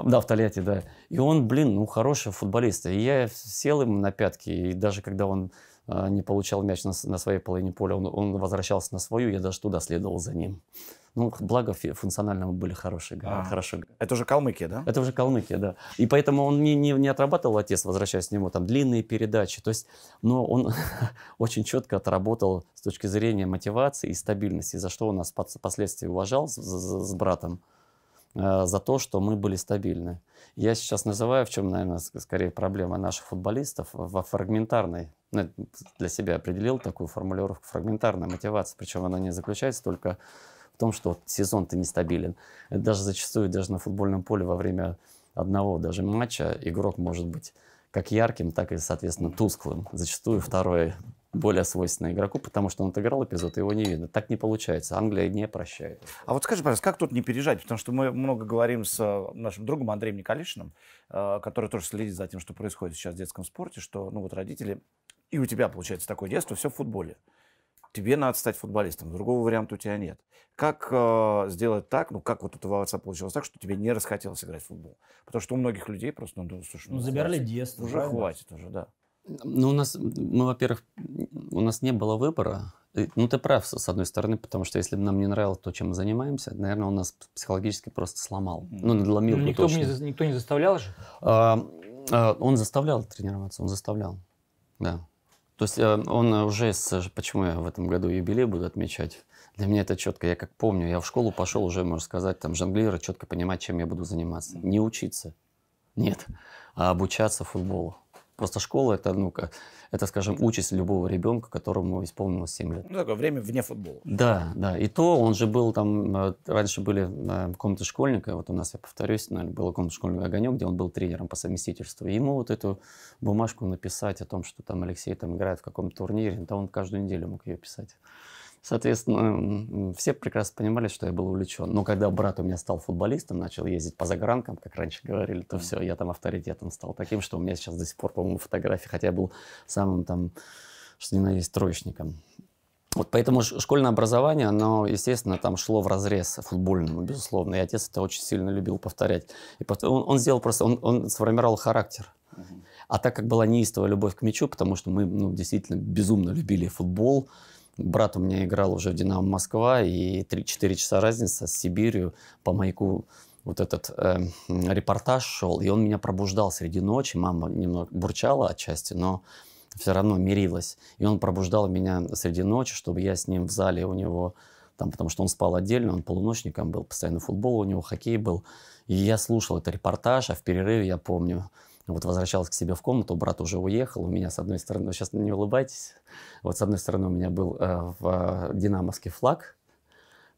да, в Тольятти, да. И он, блин, ну, хороший футболист. И я сел ему на пятки, и даже когда он э, не получал мяч на, на своей половине поля, он, он возвращался на свою, я даже туда следовал за ним. Ну, благо функционально мы были хорошие. А, хорошо. Это уже Калмыкия, да? Это уже Калмыкия, да. И поэтому он не, не, не отрабатывал отец, возвращаясь к нему, там, длинные передачи. То есть, но он очень четко отработал с точки зрения мотивации и стабильности, за что он нас впоследствии уважал с, с, с братом. Э, за то, что мы были стабильны. Я сейчас называю, в чем, наверное, скорее проблема наших футболистов, во фрагментарной, ну, для себя определил такую формулировку, фрагментарная мотивация, причем она не заключается только в том, что сезон-то нестабилен. Это даже зачастую, даже на футбольном поле во время одного даже матча игрок может быть как ярким, так и, соответственно, тусклым. Зачастую второй более свойственно игроку, потому что он отыграл эпизод, и его не видно. Так не получается. Англия не прощает. А вот скажи, пожалуйста, как тут не пережать? Потому что мы много говорим с э, нашим другом Андреем Николишиным, э, который тоже следит за тем, что происходит сейчас в детском спорте, что ну вот родители, и у тебя получается такое детство, все в футболе. Тебе надо стать футболистом, другого варианта у тебя нет. Как э, сделать так, ну как вот у твоего отца получилось так, что тебе не расхотелось играть в футбол? Потому что у многих людей просто, ну, слушай, ну, ну забирали детство. Уже хватит уже, да. Ну, у нас, мы, во-первых, у нас не было выбора. Ну, ты прав, с одной стороны, потому что если бы нам не нравилось то, чем мы занимаемся, наверное, он нас психологически просто сломал. Ну, надломил ну, никто, точно. Не, никто не заставлял же? А, а, он заставлял тренироваться, он заставлял, да. То есть э, он уже, с, почему я в этом году юбилей буду отмечать, для меня это четко. Я как помню, я в школу пошел уже, можно сказать, там, жонглера, четко понимать, чем я буду заниматься. Не учиться. Нет. А обучаться футболу. Просто школа это, ну, это, скажем, участь любого ребенка, которому исполнилось 7 лет. Ну, такое время вне футбола. Да, да. И то он же был там, э, раньше были э, комнаты школьника, вот у нас, я повторюсь, ну, была комната школьника «Огонек», где он был тренером по совместительству. И ему вот эту бумажку написать о том, что там Алексей там играет в каком-то турнире, то он каждую неделю мог ее писать. Соответственно, все прекрасно понимали, что я был увлечен. Но когда брат у меня стал футболистом, начал ездить по загранкам, как раньше говорили, то все, я там авторитетом стал таким, что у меня сейчас до сих пор, по-моему, фотографии, хотя я был самым там, что ни на есть, троечником. Вот поэтому школьное образование, оно, естественно, там шло в разрез футбольному, безусловно. И отец это очень сильно любил повторять. И он, он сделал просто, он, он сформировал характер. А так как была неистовая любовь к мячу, потому что мы ну, действительно безумно любили футбол, Брат у меня играл уже в «Динамо Москва», и 3-4 часа разница с Сибирью по маяку вот этот э, репортаж шел, и он меня пробуждал среди ночи. Мама немного бурчала отчасти, но все равно мирилась. И он пробуждал меня среди ночи, чтобы я с ним в зале у него, там, потому что он спал отдельно, он полуночником был, постоянно футбол у него, хоккей был. И я слушал этот репортаж, а в перерыве, я помню, вот возвращался к себе в комнату, брат уже уехал. У меня, с одной стороны, сейчас не улыбайтесь, вот с одной стороны у меня был э, в, э, динамовский флаг,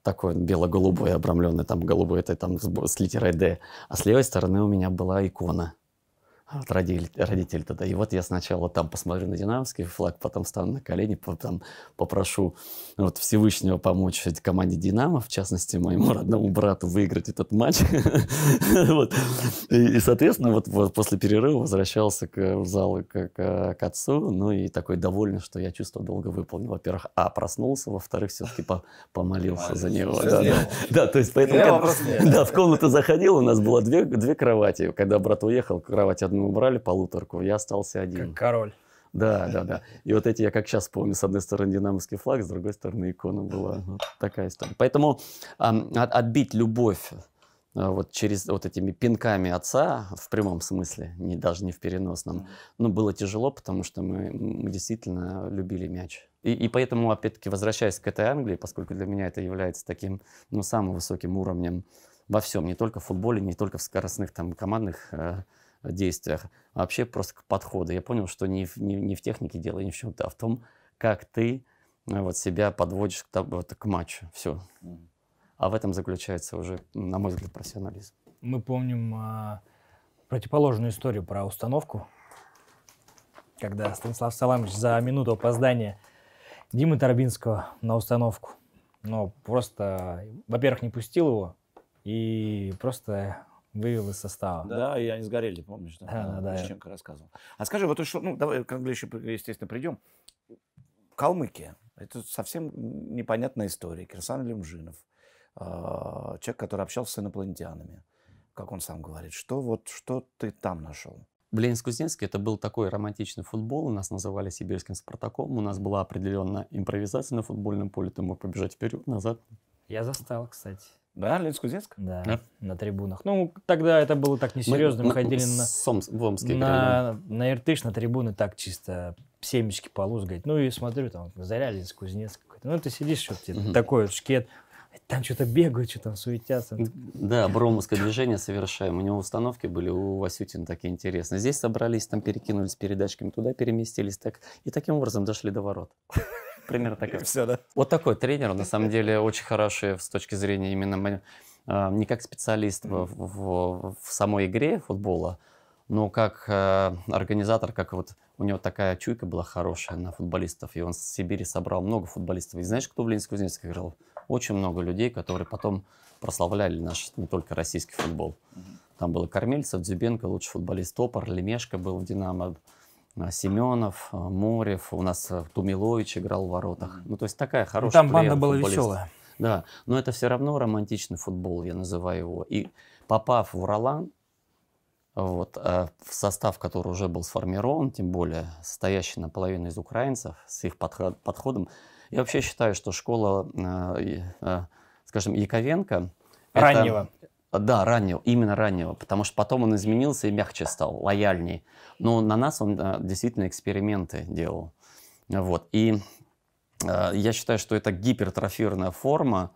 такой бело-голубой, обрамленный там голубой, это там с, с литерой «Д». А с левой стороны у меня была икона – вот родители, родители тогда. И вот я сначала там посмотрю на динамовский флаг, потом стану на колени, потом попрошу ну, вот, Всевышнего помочь команде «Динамо», в частности, моему родному брату выиграть этот матч. И, соответственно, вот после перерыва возвращался в зал к отцу, ну и такой довольный, что я чувство долго выполнил. Во-первых, а, проснулся, во-вторых, все-таки помолился за него. Да, то есть поэтому... Да, в комнату заходил, у нас было две кровати. Когда брат уехал, кровать одну мы брали полуторку, я остался один. Как король. Да, да, да. И вот эти, я как сейчас помню, с одной стороны динамовский флаг, с другой стороны икона была. Вот такая история. Поэтому отбить любовь э, вот через вот этими пинками отца, в прямом смысле, не, даже не в переносном, mm-hmm. ну, было тяжело, потому что мы, мы действительно любили мяч. И, и поэтому, опять-таки, возвращаясь к этой Англии, поскольку для меня это является таким, ну, самым высоким уровнем во всем, не только в футболе, не только в скоростных там командных э, действиях, а вообще просто к подходу. Я понял, что не, в, не, не в технике дело, не в чем-то, а в том, как ты э, вот себя подводишь к, вот, к матчу. Все. А в этом заключается уже, на мой взгляд, профессионализм. Мы помним а, противоположную историю про установку, когда Станислав Саламович за минуту опоздания Димы Торбинского на установку, но просто, во-первых, не пустил его, и просто вывел из состава. Да, Да, и они сгорели, помнишь, да? Да, да, да. Лещенко рассказывал. А скажи, вот что, ну, давай к Англии естественно, придем. Калмыкия. Это совсем непонятная история. Кирсан Лемжинов, а, человек, который общался с инопланетянами, как он сам говорит. Что вот, что ты там нашел? Блинск-Кузнецкий это был такой романтичный футбол. Нас называли сибирским Спартаком. У нас была определенная импровизация на футбольном поле. Ты мог побежать вперед, назад. Я застал, кстати. Да, Ленинскую Зецк? Да, да, на трибунах. Ну, тогда это было так несерьезно. Мы, мы ходили на, Сомс, в Омске, на, на Иртыш, на трибуны так чисто семечки полузгать. Ну и смотрю, там Заря Ленинск, Кузнец какой-то. Ну ты сидишь, что-то угу. Типа, такой вот шкет. Там что-то бегают, что-то там суетятся. Да, бромовское движение совершаем. У него установки были у Васютина такие интересные. Здесь собрались, там перекинулись передачками, туда переместились. Так, и таким образом дошли до ворот. Примерно так. Все, да? Вот такой тренер, на самом деле, очень хороший с точки зрения именно а, не как специалист в, в, в самой игре футбола, но как э, организатор, как вот у него такая чуйка была хорошая на футболистов, и он с Сибири собрал много футболистов. И знаешь, кто в Ленинск-Кузнецк играл? Очень много людей, которые потом прославляли наш не только российский футбол. Там было Кормельцев, Дзюбенко, лучший футболист Топор, Лемешка был в «Динамо», а, Семенов, а, Морев, у нас а, Тумилович играл в воротах. Ну, то есть такая хорошая. Ну, там банда была веселая. Да, но это все равно романтичный футбол, я называю его. И попав в Уралан, вот, в состав, который уже был сформирован, тем более состоящий наполовину из украинцев, с их подходом, я вообще считаю, что школа, скажем, Яковенко... Раннего. Это, а, да, раннего, именно раннего, потому что потом он изменился и мягче стал, лояльней. Но на нас он э, действительно эксперименты делал. Вот. И э, я считаю, что это гипертрофированная форма,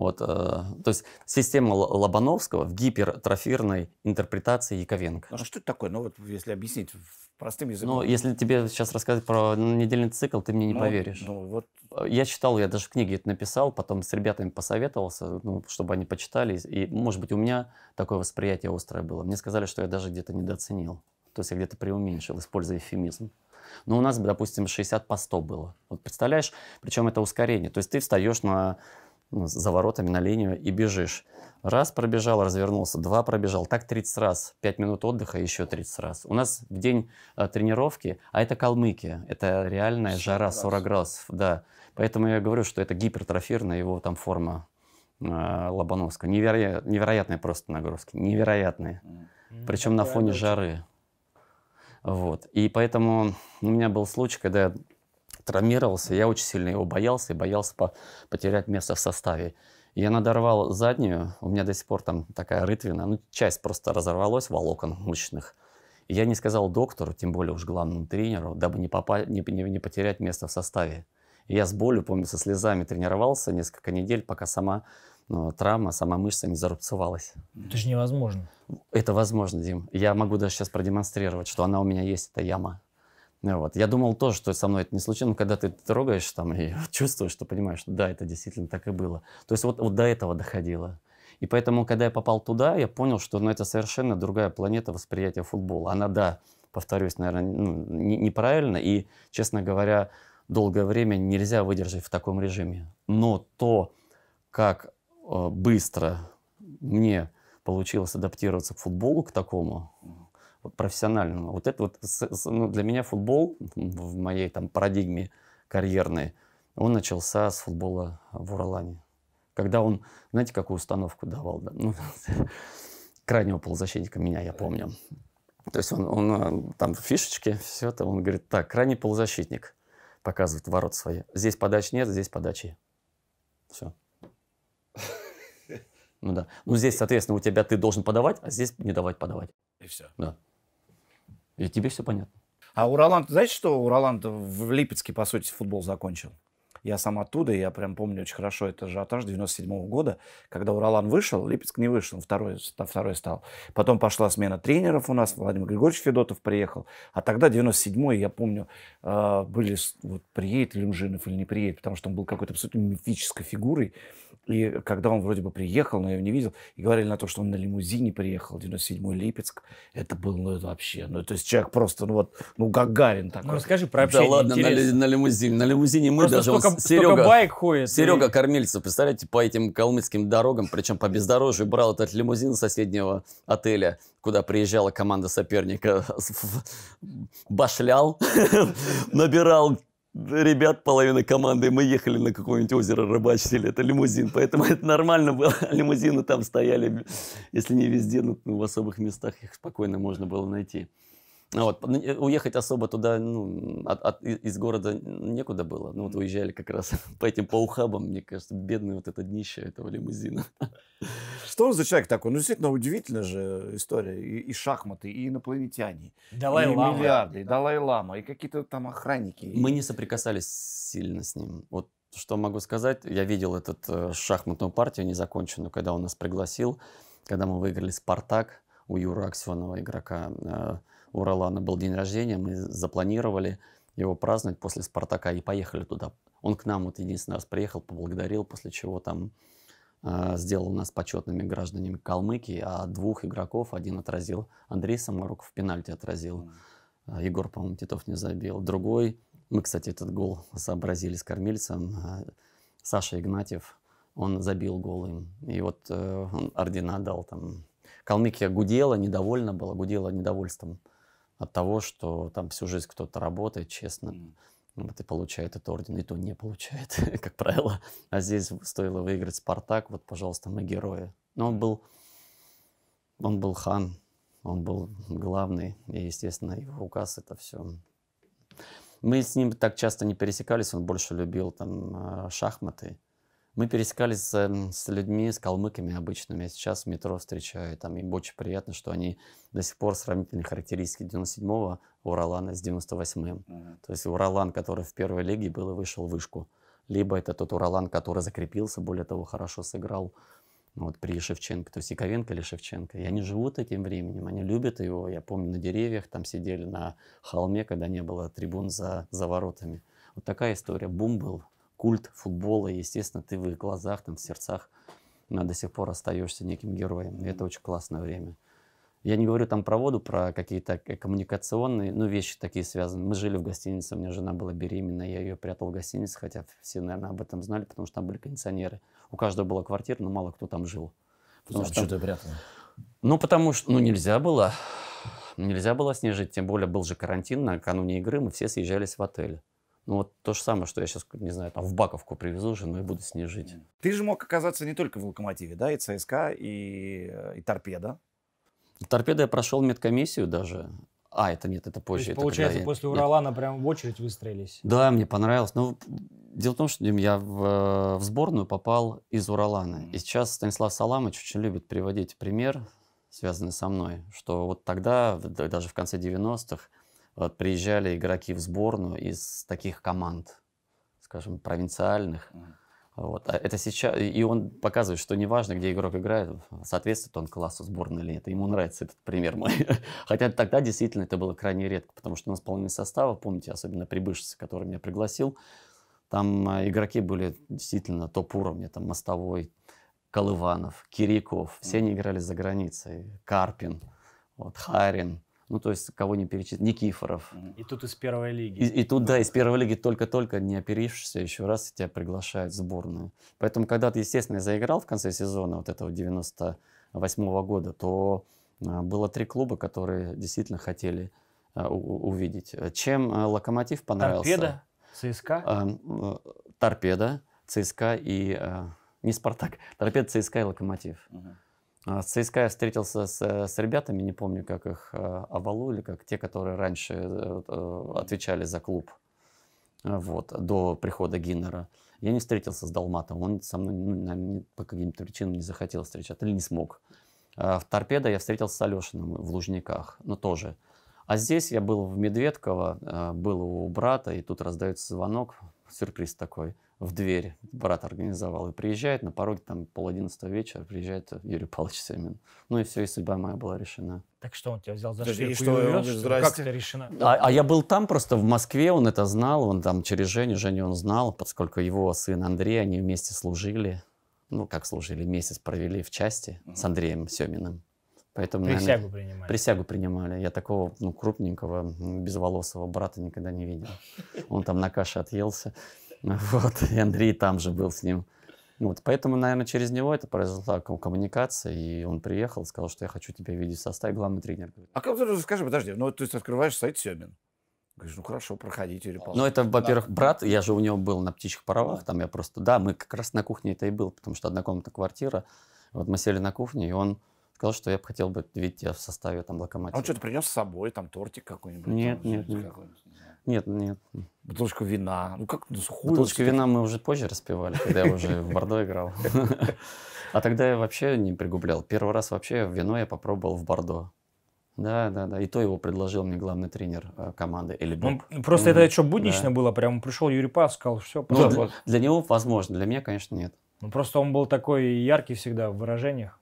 вот, э, то есть система Лобановского в гипертрофирной интерпретации Яковенко. Ну, а что это такое? Ну вот если объяснить простым языком. Ну, если тебе сейчас рассказать про недельный цикл, ты мне не ну, поверишь. Ну, вот... Э, я читал, я даже книги это написал, потом с ребятами посоветовался, ну, чтобы они почитали. И, может быть, у меня такое восприятие острое было. Мне сказали, что я даже где-то недооценил. То есть я где-то преуменьшил, используя эфемизм. Но у нас, допустим, 60 по 100 было. Вот представляешь, причем это ускорение. То есть ты встаешь на ну, за воротами на линию и бежишь. Раз пробежал, развернулся, два пробежал, так 30 раз, 5 минут отдыха, еще 30 раз. У нас в день а, тренировки, а это Калмыкия, это реальная жара 40 градусов, да. Поэтому я говорю, что это гипертрофирная его там форма а, э, Лобановска. Неверо... Невероятные просто нагрузки, невероятные. Mm-hmm. Причем mm -hmm. на фоне жары. Вот. И поэтому у меня был случай, когда я травмировался, я очень сильно его боялся и боялся по потерять место в составе. Я надорвал заднюю, у меня до сих пор там такая рытвина, ну, часть просто разорвалась, волокон мышечных. я не сказал доктору, тем более уж главному тренеру, дабы не, попа- не, не, не потерять место в составе. я с болью, помню, со слезами тренировался несколько недель, пока сама ну, травма, сама мышца не зарубцевалась. Это же невозможно. Это возможно, Дим. Я могу даже сейчас продемонстрировать, что она у меня есть, эта яма. Вот. Я думал тоже, что со мной это не случилось, но когда ты трогаешь там и чувствуешь, что понимаешь, что да, это действительно так и было. То есть вот, вот до этого доходило. И поэтому, когда я попал туда, я понял, что ну, это совершенно другая планета восприятия футбола. Она, да, повторюсь, наверное, ну, не, неправильно. И, честно говоря, долгое время нельзя выдержать в таком режиме. Но то, как э, быстро мне получилось адаптироваться к футболу, к такому, профессиональному. Вот это вот ну, для меня футбол в моей там парадигме карьерной, он начался с футбола в Уралане. Когда он, знаете, какую установку давал? Да? Ну, крайнего полузащитника меня, я помню. То есть он, он э, там фишечки, все это, он говорит, так, крайний полузащитник показывает ворот свои. Здесь подачи нет, здесь подачи. Все. Ну да. Ну здесь, соответственно, у тебя ты должен подавать, а здесь не давать подавать. И все. Да. И тебе все понятно. А у Роланда, знаешь, что у Роланда в Липецке, по сути, футбол закончил? Я сам оттуда, я прям помню очень хорошо это же атаж 97 -го года, когда Уралан вышел, Липецк не вышел, он второй, второй стал. Потом пошла смена тренеров у нас, Владимир Григорьевич Федотов приехал. А тогда 97-й, я помню, а, были, вот приедет Лемжинов или не приедет, потому что он был какой-то абсолютно мифической фигурой. И когда он вроде бы приехал, но я его не видел, и говорили на то, что он на лимузине приехал, 97-й Липецк, это было ну, это вообще, ну, то есть человек просто, ну, вот, ну, Гагарин такой. Ну, расскажи про общение. Да ладно, интересно. на, на лимузине, на лимузине мы Просто даже, сколько Серега, байк ходит. Серега и... Кормильцев, представляете, по этим калмыцким дорогам, причем по бездорожью, брал этот лимузин соседнего отеля, куда приезжала команда соперника, башлял, набирал ребят, половина команды, мы ехали на какое-нибудь озеро рыбачили, это лимузин, поэтому это нормально было, лимузины там стояли, если не везде, но ну, в особых местах их спокойно можно было найти. Вот, э, уехать особо туда, ну, от, от, из города некуда было. Ну, вот уезжали как раз по этим, по ухабам, мне кажется, бедный вот это днище этого лимузина. Что он за человек такой? Ну, действительно, удивительная же история. И, и шахматы, и инопланетяне. Далай-лама. миллиарды, и Далай-лама, и какие-то там охранники. Мы не соприкасались сильно с ним. Вот что могу сказать, я видел этот э, шахматную партию незаконченную, когда он нас пригласил, когда мы выиграли «Спартак» у Юра Аксенова, игрока э, у Ролана был день рождения, мы запланировали его праздновать после «Спартака» и поехали туда. Он к нам вот единственный раз приехал, поблагодарил, после чего там э, сделал нас почетными гражданами Калмыкии, а двух игроков один отразил. Андрей Самарок в пенальти отразил. Mm. Егор, по-моему, Титов не забил. Другой, мы, кстати, этот гол сообразили с кормильцем, э, Саша Игнатьев, он забил гол им. И вот э, он ордена дал там. Калмыкия гудела, недовольна была, гудела недовольством от того, что там всю жизнь кто-то работает честно. Ну, вот и получает этот орден, и то не получает, как правило. А здесь стоило выиграть Спартак, вот, пожалуйста, мы герои. Но он был, он был хан, он был главный, и, естественно, его указ это все. Мы с ним так часто не пересекались, он больше любил там э, шахматы. Мы пересекались с, эм, с людьми, с калмыками обычными. Я а сейчас в метро встречаю, там им очень приятно, что они до сих пор сравнительные характеристики 97-го Уралана с 98-м. Mm-hmm. То есть Уралан, который в первой лиге был и вышел в вышку. Либо это тот Уралан, который закрепился, более того, хорошо сыграл ну вот при Шевченко, то есть Яковенко или Шевченко, и они живут этим временем, они любят его, я помню, на деревьях там сидели, на холме, когда не было трибун за, за воротами. Вот такая история, бум был, культ футбола, естественно, ты в их глазах, там, в сердцах а, до сих пор остаешься неким героем. И это очень классное время. Я не говорю там про воду, про какие-то коммуникационные, ну, вещи такие связаны. Мы жили в гостинице, у меня жена была беременна, я ее прятал в гостинице, хотя все, наверное, об этом знали, потому что там были кондиционеры. У каждого была квартира, но мало кто там жил. Ну, потому а что, что ты прятал? Ну, потому что, ну, нельзя было. Нельзя было с ней жить, тем более был же карантин, накануне игры мы все съезжались в отель. Ну вот то же самое, что я сейчас, не знаю, там в Баковку привезу жену и буду с ней жить. Ты же мог оказаться не только в Локомотиве, да, и ЦСКА, и, э, и Торпеда. Торпеда я прошел медкомиссию даже. А, это нет, это позже. То есть, это получается, после я... Уралана прям в очередь выстрелились. Да, мне понравилось. Но ну, дело в том, что Дим, я в, э, в сборную попал из Уралана. Mm-hmm. И сейчас Станислав Саламыч очень любит приводить пример, связанный со мной, что вот тогда, даже в конце 90-х, вот, приезжали игроки в сборную из таких команд, скажем, провинциальных. Вот. А это сейчас... И он показывает, что неважно, где игрок играет, соответствует он классу сборной или нет. Ему нравится этот пример мой. Хотя тогда действительно это было крайне редко, потому что у нас половина состава, помните, особенно прибывшийся, который меня пригласил, там а, игроки были действительно топ-уровня, там Мостовой, Колыванов, Кириков, все они играли за границей, Карпин, вот, Харин. Ну, то есть, кого не перечислить, Никифоров. И тут из первой лиги. И, и тут, да, из первой лиги только-только не оперившись, еще раз тебя приглашают в сборную. Поэтому, когда ты, естественно, заиграл в конце сезона вот этого 98 -го года, то а, было три клуба, которые действительно хотели а, увидеть. Чем а, Локомотив понравился? Торпеда, ЦСКА? Торпеда, ЦСКА и... Не Спартак, Торпеда, ЦСКА и Локомотив. Угу. А, с ЦСКА я встретился с, э, с ребятами, не помню, как их, э, Авалу или как те, которые раньше э, отвечали за клуб, вот, до прихода Гиннера. Я не встретился с Далматом, он со мной ну, по каким-то причинам не захотел встречаться или не смог. А в Торпедо я встретился с Алешиным в Лужниках, но тоже. А здесь я был в Медведково, был у брата, и тут раздается звонок, сюрприз такой в дверь. Брат организовал и приезжает на пороге там пол одиннадцатого вечера, приезжает Юрий Павлович Семин. Ну и все, и судьба моя была решена. Так что он тебя взял за шею? что, увез, что как это решено? А, а я был там просто в Москве, он это знал, он там через Женю, Женю он знал, поскольку его сын Андрей, они вместе служили, ну как служили, месяц провели в части mm-hmm. с Андреем Семиным. Поэтому, присягу наверное, принимали. Присягу принимали. Я такого ну, крупненького, безволосого брата никогда не видел. Он там на каше отъелся. Вот. И Андрей там же был с ним. Вот. Поэтому, наверное, через него это произошла коммуникация, и он приехал, сказал, что я хочу тебя видеть в составе, главный тренер. А как скажи, подожди, ну ты открываешь сайт Семин. Говоришь, ну хорошо, проходите, Репал. Ну, это, во-первых, брат, я же у него был на птичьих паровах, там я просто, да, мы как раз на кухне это и был, потому что однокомнатная квартира, вот мы сели на кухне, и он сказал, что я бы хотел бы видеть тебя в составе там локомотива. А он что-то принес с собой, там тортик какой-нибудь? Нет, там, нет, нет. Какой нет, нет. Бутылочку вина. Ну как, ну сухую. Бутылочку вина мы уже позже распивали, когда я уже в Бордо играл. А тогда я вообще не пригублял. Первый раз вообще вино я попробовал в Бордо. Да, да, да. И то его предложил мне главный тренер э, команды Элибек. Ну, просто это что, буднично было? Прям пришел Юрий Пав, сказал, все, ну, для, для него возможно, для меня, конечно, нет. Ну, просто он был такой яркий всегда в выражениях.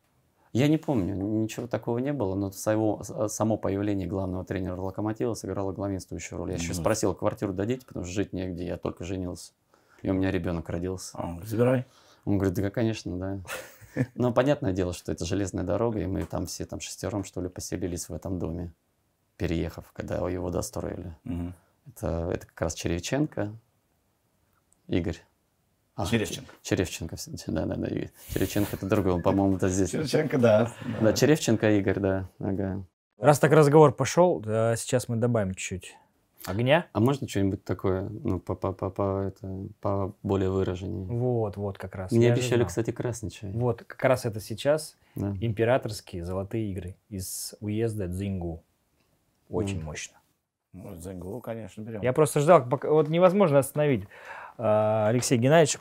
Я не помню, ничего такого не было, но своего, а, само появление главного тренера «Локомотива» сыграло главенствующую роль. Я ну еще спросил, квартиру дадите, потому что жить негде, я только женился. И у меня ребенок родился. А он говорит, забирай. Он говорит, да, конечно, да. Но понятное дело, что это железная дорога, и мы там все там шестером, что ли, поселились в этом доме, переехав, когда его достроили. Угу. Это, это как раз Черевиченко, Игорь а, Черевченко. Черевченко, да, да, да. Черевченко это другой, он, по-моему, это здесь. Черевченко, да. Да, Черевченко Игорь, да. Ага. Раз так разговор пошел, да, сейчас мы добавим чуть-чуть огня. А можно что-нибудь такое, ну, по, по, по, по, это, по более выраженнее? Вот, вот как раз. Мне Я обещали, кстати, красный чай. Вот, как раз это сейчас да. императорские золотые игры из уезда Дзингу. Очень mm. мощно. Ну, Дзингу, конечно, берем. Я просто ждал, пока... вот невозможно остановить. А, Алексей Геннадьевич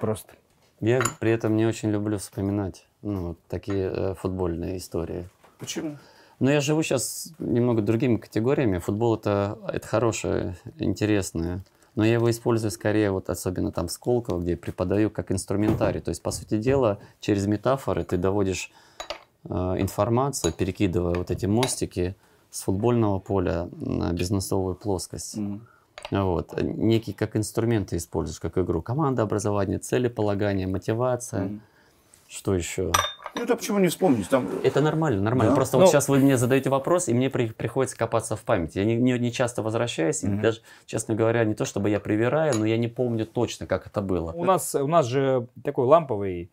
просто. Я при этом не очень люблю вспоминать ну, такие э, футбольные истории. Почему? Но ну, я живу сейчас немного другими категориями. Футбол это, это хорошее, интересное. Но я его использую скорее, вот особенно там в Сколково, где преподаю как инструментарий. То есть, по сути дела, через метафоры ты доводишь э, информацию, перекидывая вот эти мостики с футбольного поля на бизнесовую плоскость. Mm-hmm. Вот. Некий как инструменты используешь, как игру. Команда образование, целеполагание, мотивация. Mm-hmm. Что еще? Ну, это почему не вспомнить? Там... Это нормально, нормально. Да? Просто Но... вот сейчас ну, вы мне задаете вопрос, и мне при... приходится копаться в памяти. Я не, не, не часто возвращаюсь, mm-hmm. и даже, честно говоря, не то чтобы я привираю, но я не помню точно, как это было. У нас, у нас же такой ламповый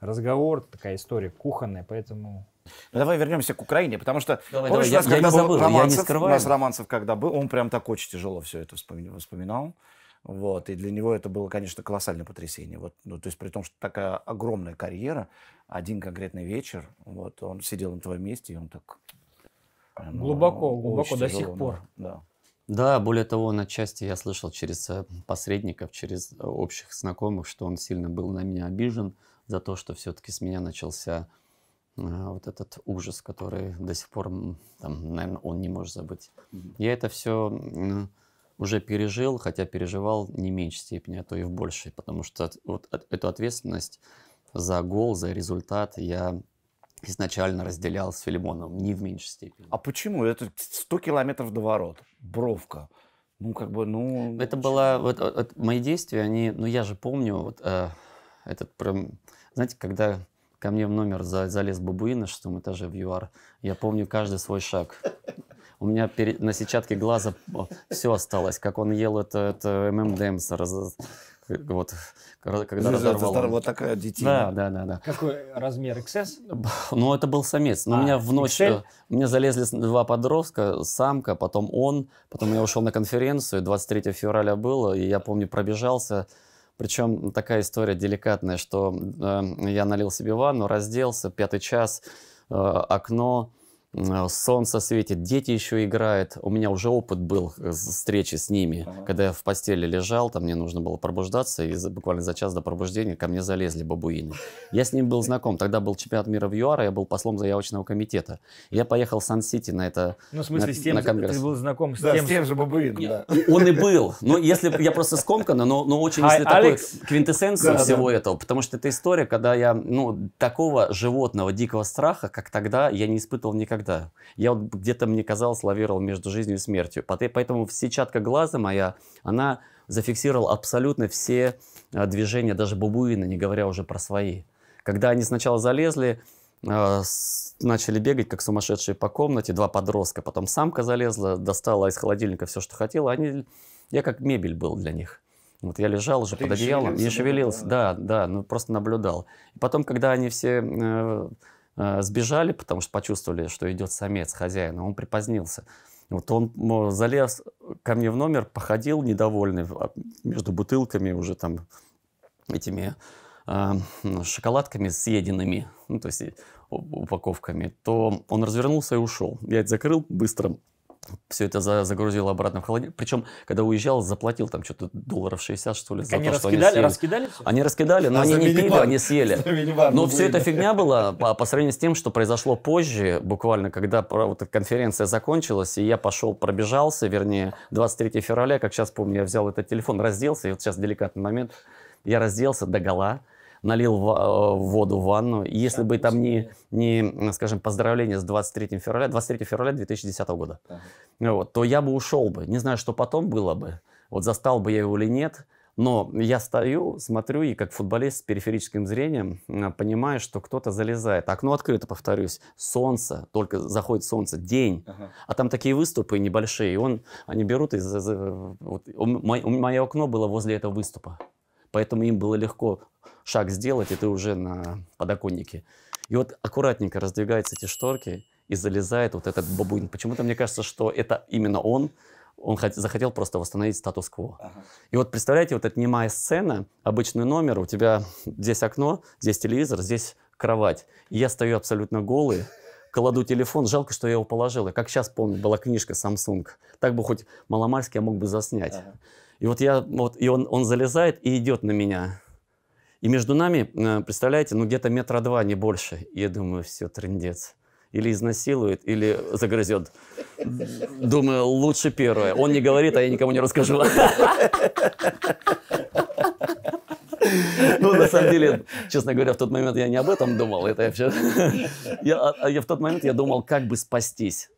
разговор, такая история кухонная, поэтому но ну, давай вернемся к Украине, потому что давай, помнишь, давай, у нас, я, когда я был забыл, Романцев, у нас Романцев, когда был, он прям так очень тяжело все это вспоминал. Вот. И для него это было, конечно, колоссальное потрясение. Вот. Ну, то есть при том, что такая огромная карьера, один конкретный вечер, вот, он сидел на твоем месте, и он так... Прям, ну, глубоко, глубоко до сих пор. Да. Да, более того, он отчасти я слышал через э, посредников, через э, общих знакомых, что он сильно был на меня обижен за то, что все-таки с меня начался а, вот этот ужас, который до сих пор, там, наверное, он не может забыть. Я это все уже пережил, хотя переживал не меньшей степени, а то и в большей, потому что вот эту ответственность за гол, за результат я изначально разделял с Филимоновым, не в меньшей степени. А почему? Это 100 километров до ворот, бровка. Ну, как бы, ну... Это было... Вот, вот, мои действия, они... Ну, я же помню вот э, этот... Прям, знаете, когда Ко мне в номер за, залез бабуин на шестом этаже в ЮАР. Я помню каждый свой шаг. У меня перед, на сетчатке глаза все осталось, как он ел это, это ММДМС. Раз, вот, когда ну, разорвал. Это вот такая детина. Да, да, да, да. Какой размер XS? Ну, это был самец. Но ну, а, у меня в ночь... XL? Э, мне залезли два подростка, самка, потом он. Потом я ушел на конференцию, 23 февраля было, и я помню, пробежался причем такая история деликатная, что э, я налил себе ванну, разделся, пятый час, э, окно, а, солнце светит, дети еще играют. У меня уже опыт был э, встречи с ними, ага. когда я в постели лежал, там мне нужно было пробуждаться, и за, буквально за час до пробуждения ко мне залезли бабуины. Я с ним был знаком, тогда был чемпионат мира в ЮАР, а я был послом заявочного комитета. Я поехал в Сан-Сити на это Ну, в смысле, на, с тем, на конгресс. ты был знаком с, да, тем, с тем же бабуином, да. Он и был, но ну, если я просто скомканно, но, но очень если Алекс. такой квинтэссенцию да, всего да. этого, потому что это история, когда я, ну, такого животного, дикого страха, как тогда, я не испытывал никогда никогда. Я вот где-то, мне казалось, лавировал между жизнью и смертью. Поэтому сетчатка глаза моя, она зафиксировала абсолютно все а, движения, даже бабуина, не говоря уже про свои. Когда они сначала залезли, а, начали бегать, как сумасшедшие по комнате, два подростка, потом самка залезла, достала из холодильника все, что хотела, они, я как мебель был для них. Вот я лежал уже Ты под одеялом, не шевелился, да, да, да ну просто наблюдал. И потом, когда они все э, Э, сбежали, потому что почувствовали, что идет самец хозяина, он припозднился. Вот он залез ко мне в номер, походил недовольный а, между бутылками уже там этими э, шоколадками съеденными, ну, то есть э, упаковками, то он развернулся и ушел. Я это закрыл быстро, все это за, загрузил обратно в холодильник. Причем, когда уезжал, заплатил там что-то долларов 60, что ли, за они то, раскидали, что они съели. раскидали все? Они раскидали, но а они не пили, они съели. Но ну, все это фигня была по, по сравнению с тем, что произошло позже, буквально, когда вот, конференция закончилась, и я пошел, пробежался, вернее, 23 февраля, как сейчас помню, я взял этот телефон, разделся, и вот сейчас деликатный момент, я разделся до гола, налил э, в, воду в ванну. И если бы там не, не, скажем, поздравление с 23 февраля, 23 февраля 2010 года, ага. вот, то я бы ушел бы. Не знаю, что потом было бы. Вот застал бы я его или нет. Но я стою, смотрю, и как футболист с периферическим зрением понимаю, что кто-то залезает. Окно открыто, повторюсь. Солнце, только заходит солнце, день. Ага. А там такие выступы небольшие. И он, они берут из... из вот, мое, мое окно было возле этого выступа. Поэтому им было легко шаг сделать, и ты уже на подоконнике. И вот аккуратненько раздвигаются эти шторки, и залезает вот этот бабуин. Почему-то мне кажется, что это именно он, он захотел просто восстановить статус-кво. Ага. И вот представляете, вот эта немая сцена, обычный номер, у тебя здесь окно, здесь телевизор, здесь кровать. И я стою абсолютно голый, кладу телефон, жалко, что я его положил. И как сейчас помню, была книжка Samsung. Так бы хоть маломальски я мог бы заснять. Ага. И вот я, вот, и он, он залезает и идет на меня. И между нами, э, представляете, ну где-то метра два, не больше. И я думаю, все, трендец. Или изнасилует, или загрызет. Думаю, лучше первое. Он не говорит, а я никому не расскажу. Ну, на самом деле, честно говоря, в тот момент я не об этом думал. Это я, все... я, а, я в тот момент я думал, как бы спастись.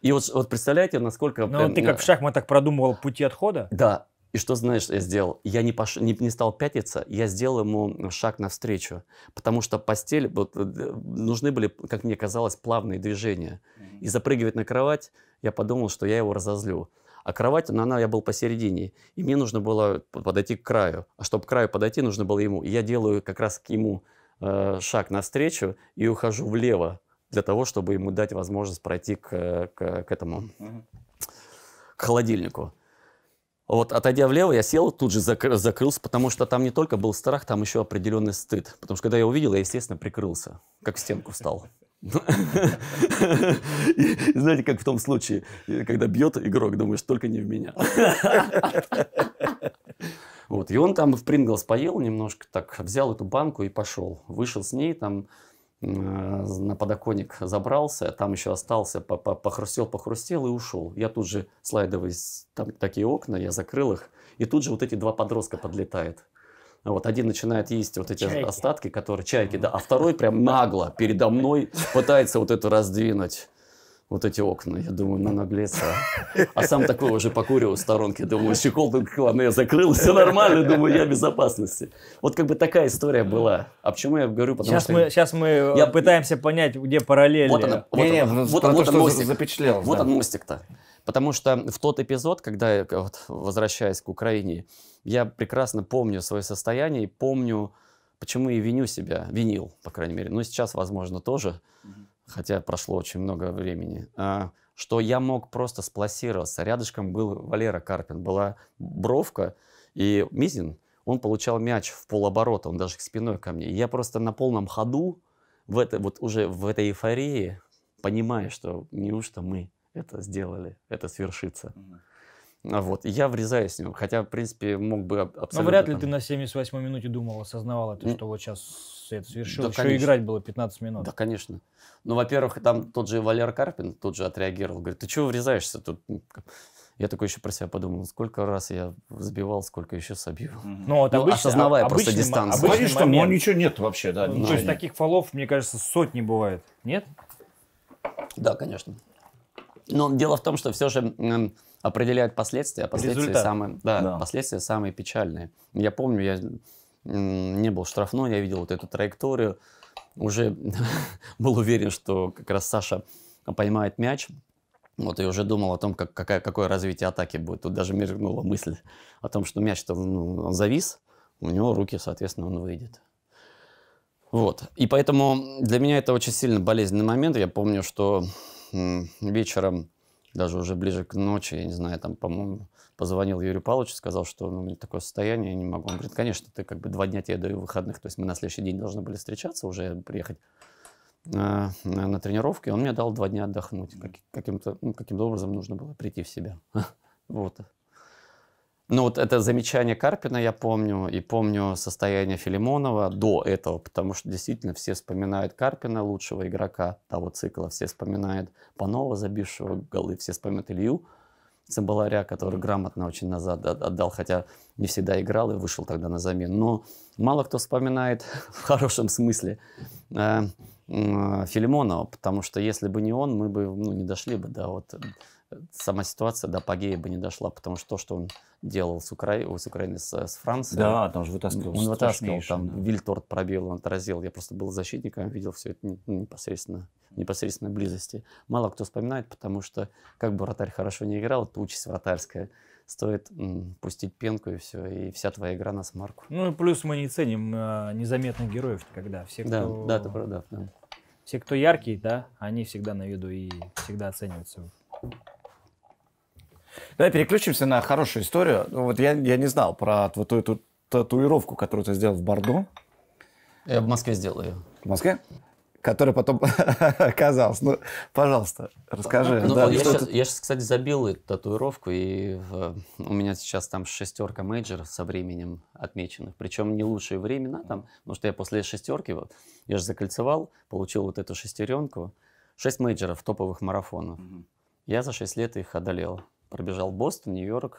И вот, вот представляете, насколько... Ну, ты как в шахматах продумывал пути отхода? Да, и что, знаешь, я сделал? Я не, пош... не, не стал пятиться, я сделал ему шаг навстречу. Потому что постель, вот, э, нужны были, как мне казалось, плавные движения. И запрыгивать на кровать, я подумал, что я его разозлю. А кровать, ну, она, я был посередине. И мне нужно было подойти к краю. А чтобы к краю подойти, нужно было ему. И я делаю как раз к ему э, шаг навстречу и ухожу влево для того, чтобы ему дать возможность пройти к, э, к, к этому, к холодильнику. Вот, отойдя влево, я сел, тут же зак закрылся, потому что там не только был страх, там еще определенный стыд. Потому что когда я увидел, я, естественно, прикрылся, как в стенку встал. Знаете, как в том случае, когда бьет игрок, думаешь, только не в меня. Вот, и он там в Принглс поел немножко, так взял эту банку и пошел. Вышел с ней, там Э, на подоконник забрался, там еще остался, похрустел, похрустел и ушел. Я тут же слайдовый там такие окна, я закрыл их, и тут же вот эти два подростка подлетает. Вот один начинает есть вот эти чайки. остатки, которые чайки, да, а второй прям нагло передо мной пытается вот это раздвинуть вот эти окна, я думаю, на наглеца. А сам такой уже покурил в сторонке, думаю, щеколдинг, ладно, я закрыл, все нормально, думаю, я в безопасности. Вот как бы такая история была. А почему я говорю, потому сейчас что... Мы, сейчас мы э, я... пытаемся понять, где параллели. Вот она, вот, не, она, не, ну, вот, он, то, вот он мостик. Запечатлел, вот да. он мостик-то. Потому что в тот эпизод, когда я, вот, возвращаясь к Украине, я прекрасно помню свое состояние и помню, почему и виню себя, винил, по крайней мере. Ну, сейчас, возможно, тоже. Mm-hmm хотя прошло очень много времени, а, что я мог просто сплассироваться. Рядышком был Валера Карпин, была бровка и Мизин. Он получал мяч в полоборота, он даже спиной ко мне. И я просто на полном ходу, в это, вот уже в этой эйфории, понимая, что неужто мы это сделали, это свершится. Mm-hmm. А вот, и я врезаюсь с ним, хотя, в принципе, мог бы абсолютно... Но вряд ли там... ты на 78-й минуте думал, осознавал это, что вот сейчас это совершил. Да, Еще конечно. играть было 15 минут. Да, конечно. Ну, во-первых, там тот же Валер Карпин тут же отреагировал, говорит, ты чего врезаешься тут? Ну, я такой еще про себя подумал, сколько раз я сбивал, сколько еще собью. Ну, вот ну, обычно, осознавая а, обычный, просто дистанцию. Говорит, что ну, ничего нет вообще, да. Ну, то есть таких фолов, мне кажется, сотни бывает, нет? Да, конечно. Но дело в том, что все же определяют последствия, а последствия Результат. самые, да, да. последствия самые печальные. Я помню, я не был штрафной, я видел вот эту траекторию, уже был уверен, что как раз Саша поймает мяч, вот, и уже думал о том, как, какая, какое развитие атаки будет. Тут даже мелькнула мысль о том, что мяч-то ну, он завис, у него руки, соответственно, он выйдет. Вот. И поэтому для меня это очень сильно болезненный момент. Я помню, что вечером даже уже ближе к ночи, я не знаю, там, по-моему, позвонил Юрию Павловичу, сказал, что ну, у меня такое состояние, я не могу. Он говорит, конечно, ты как бы два дня тебе даю выходных, то есть мы на следующий день должны были встречаться, уже приехать э, на, на, на тренировке. Он мне дал два дня отдохнуть, как, каким-то ну, каким образом нужно было прийти в себя. Вот. Ну вот это замечание Карпина я помню, и помню состояние Филимонова до этого, потому что действительно все вспоминают Карпина, лучшего игрока того цикла, все вспоминают Панова, забившего голы, все вспоминают Илью Цимбаларя, который грамотно очень назад отдал, хотя не всегда играл и вышел тогда на замену. Но мало кто вспоминает в хорошем смысле э, э, Филимонова, потому что если бы не он, мы бы ну, не дошли бы до вот сама ситуация до апогея бы не дошла, потому что то, что он делал с, Укра... с Украины, с, с Францией... Да, там же вытаскивал Он вытаскивал, там да. Вильторт пробил, он отразил. Я просто был защитником, видел все это непосредственно, в непосредственной близости. Мало кто вспоминает, потому что как бы вратарь хорошо не играл, это участь вратарская стоит м, пустить пенку и все, и вся твоя игра на смарку. Ну и плюс мы не ценим э, незаметных героев никогда. Все, кто... Да, да, это правда, да. Все, кто яркий, да, они всегда на виду и всегда оцениваются. Давай переключимся на хорошую историю. Ну, вот я, я не знал про вот эту татуировку, которую ты сделал в Бордо. Я в Москве сделал ее. В Москве? который потом оказался. Ну, пожалуйста, расскажи. Ну, да, я, сейчас, я сейчас, кстати, забил эту татуировку, и в, у меня сейчас там шестерка мейджеров со временем отмеченных. Причем не лучшие времена там, потому что я после шестерки, вот, я же закольцевал, получил вот эту шестеренку. Шесть мейджеров топовых марафонов. mm Я за шесть лет их одолел пробежал Бостон, Нью-Йорк,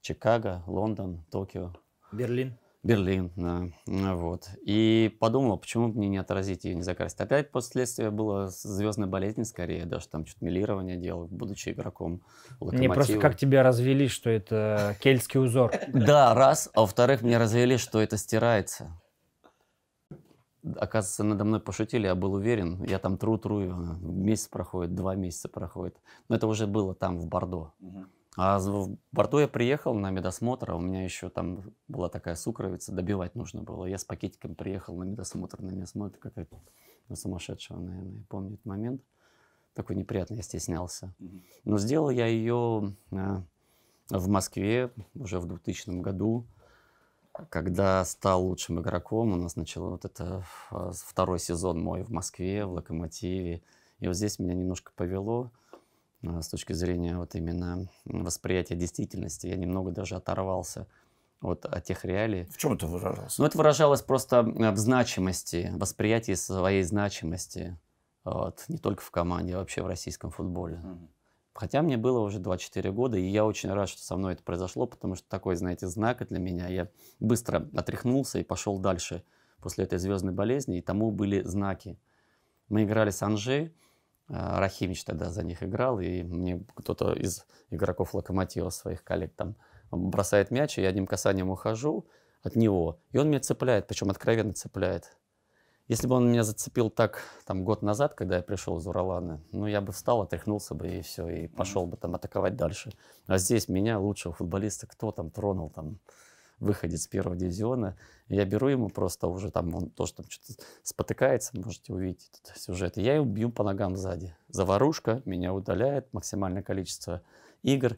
Чикаго, Лондон, Токио. Берлин. Берлин, да. Ну вот. И подумал, а почему бы мне не отразить ее, не закрасить. Опять последствия было звездная болезнь скорее, даже там что-то милирование делал, будучи игроком локомотива. Мне просто как тебя развели, что это кельтский узор. Да, раз. А во-вторых, мне развели, что это стирается. Оказывается, надо мной пошутили, я был уверен. Я там тру-тру, месяц проходит, два месяца проходит. Но это уже было там, в Бордо. Угу. А в Бордо я приехал на медосмотр, а у меня еще там была такая сукровица, добивать нужно было. Я с пакетиком приехал на медосмотр, на меня смотрит какая-то на ну, сумасшедшего, наверное, помню этот момент. Такой неприятный, я стеснялся. Но сделал я ее а, в Москве уже в 2000 году. Когда стал лучшим игроком, у нас начал вот это а, второй сезон мой в Москве, в «Локомотиве». И вот здесь меня немножко повело а, с точки зрения вот именно восприятия действительности. Я немного даже оторвался от, от тех реалий. В чем это выражалось? Ну, это выражалось просто а, в значимости, восприятии своей значимости. Вот, не только в команде, а вообще в российском футболе. Mm-hmm. Хотя мне было уже 24 года, и я очень рад, что со мной это произошло, потому что такой, знаете, знак для меня. Я быстро отряхнулся и пошел дальше после этой звездной болезни, и тому были знаки. Мы играли с Анжи, а, Рахимич тогда за них играл, и мне кто-то из игроков Локомотива, своих коллег там, бросает мяч, и я одним касанием ухожу от него, и он меня цепляет, причем откровенно цепляет. Если бы он меня зацепил так там год назад, когда я пришел из Уралана, ну я бы встал, отряхнулся бы и все, и пошел бы там атаковать дальше. А здесь меня, лучшего футболиста, кто там тронул там выходец первого дивизиона, я беру ему просто уже там, он тоже там что-то спотыкается, можете увидеть этот сюжет, и я его бью по ногам сзади. Заварушка меня удаляет, максимальное количество игр.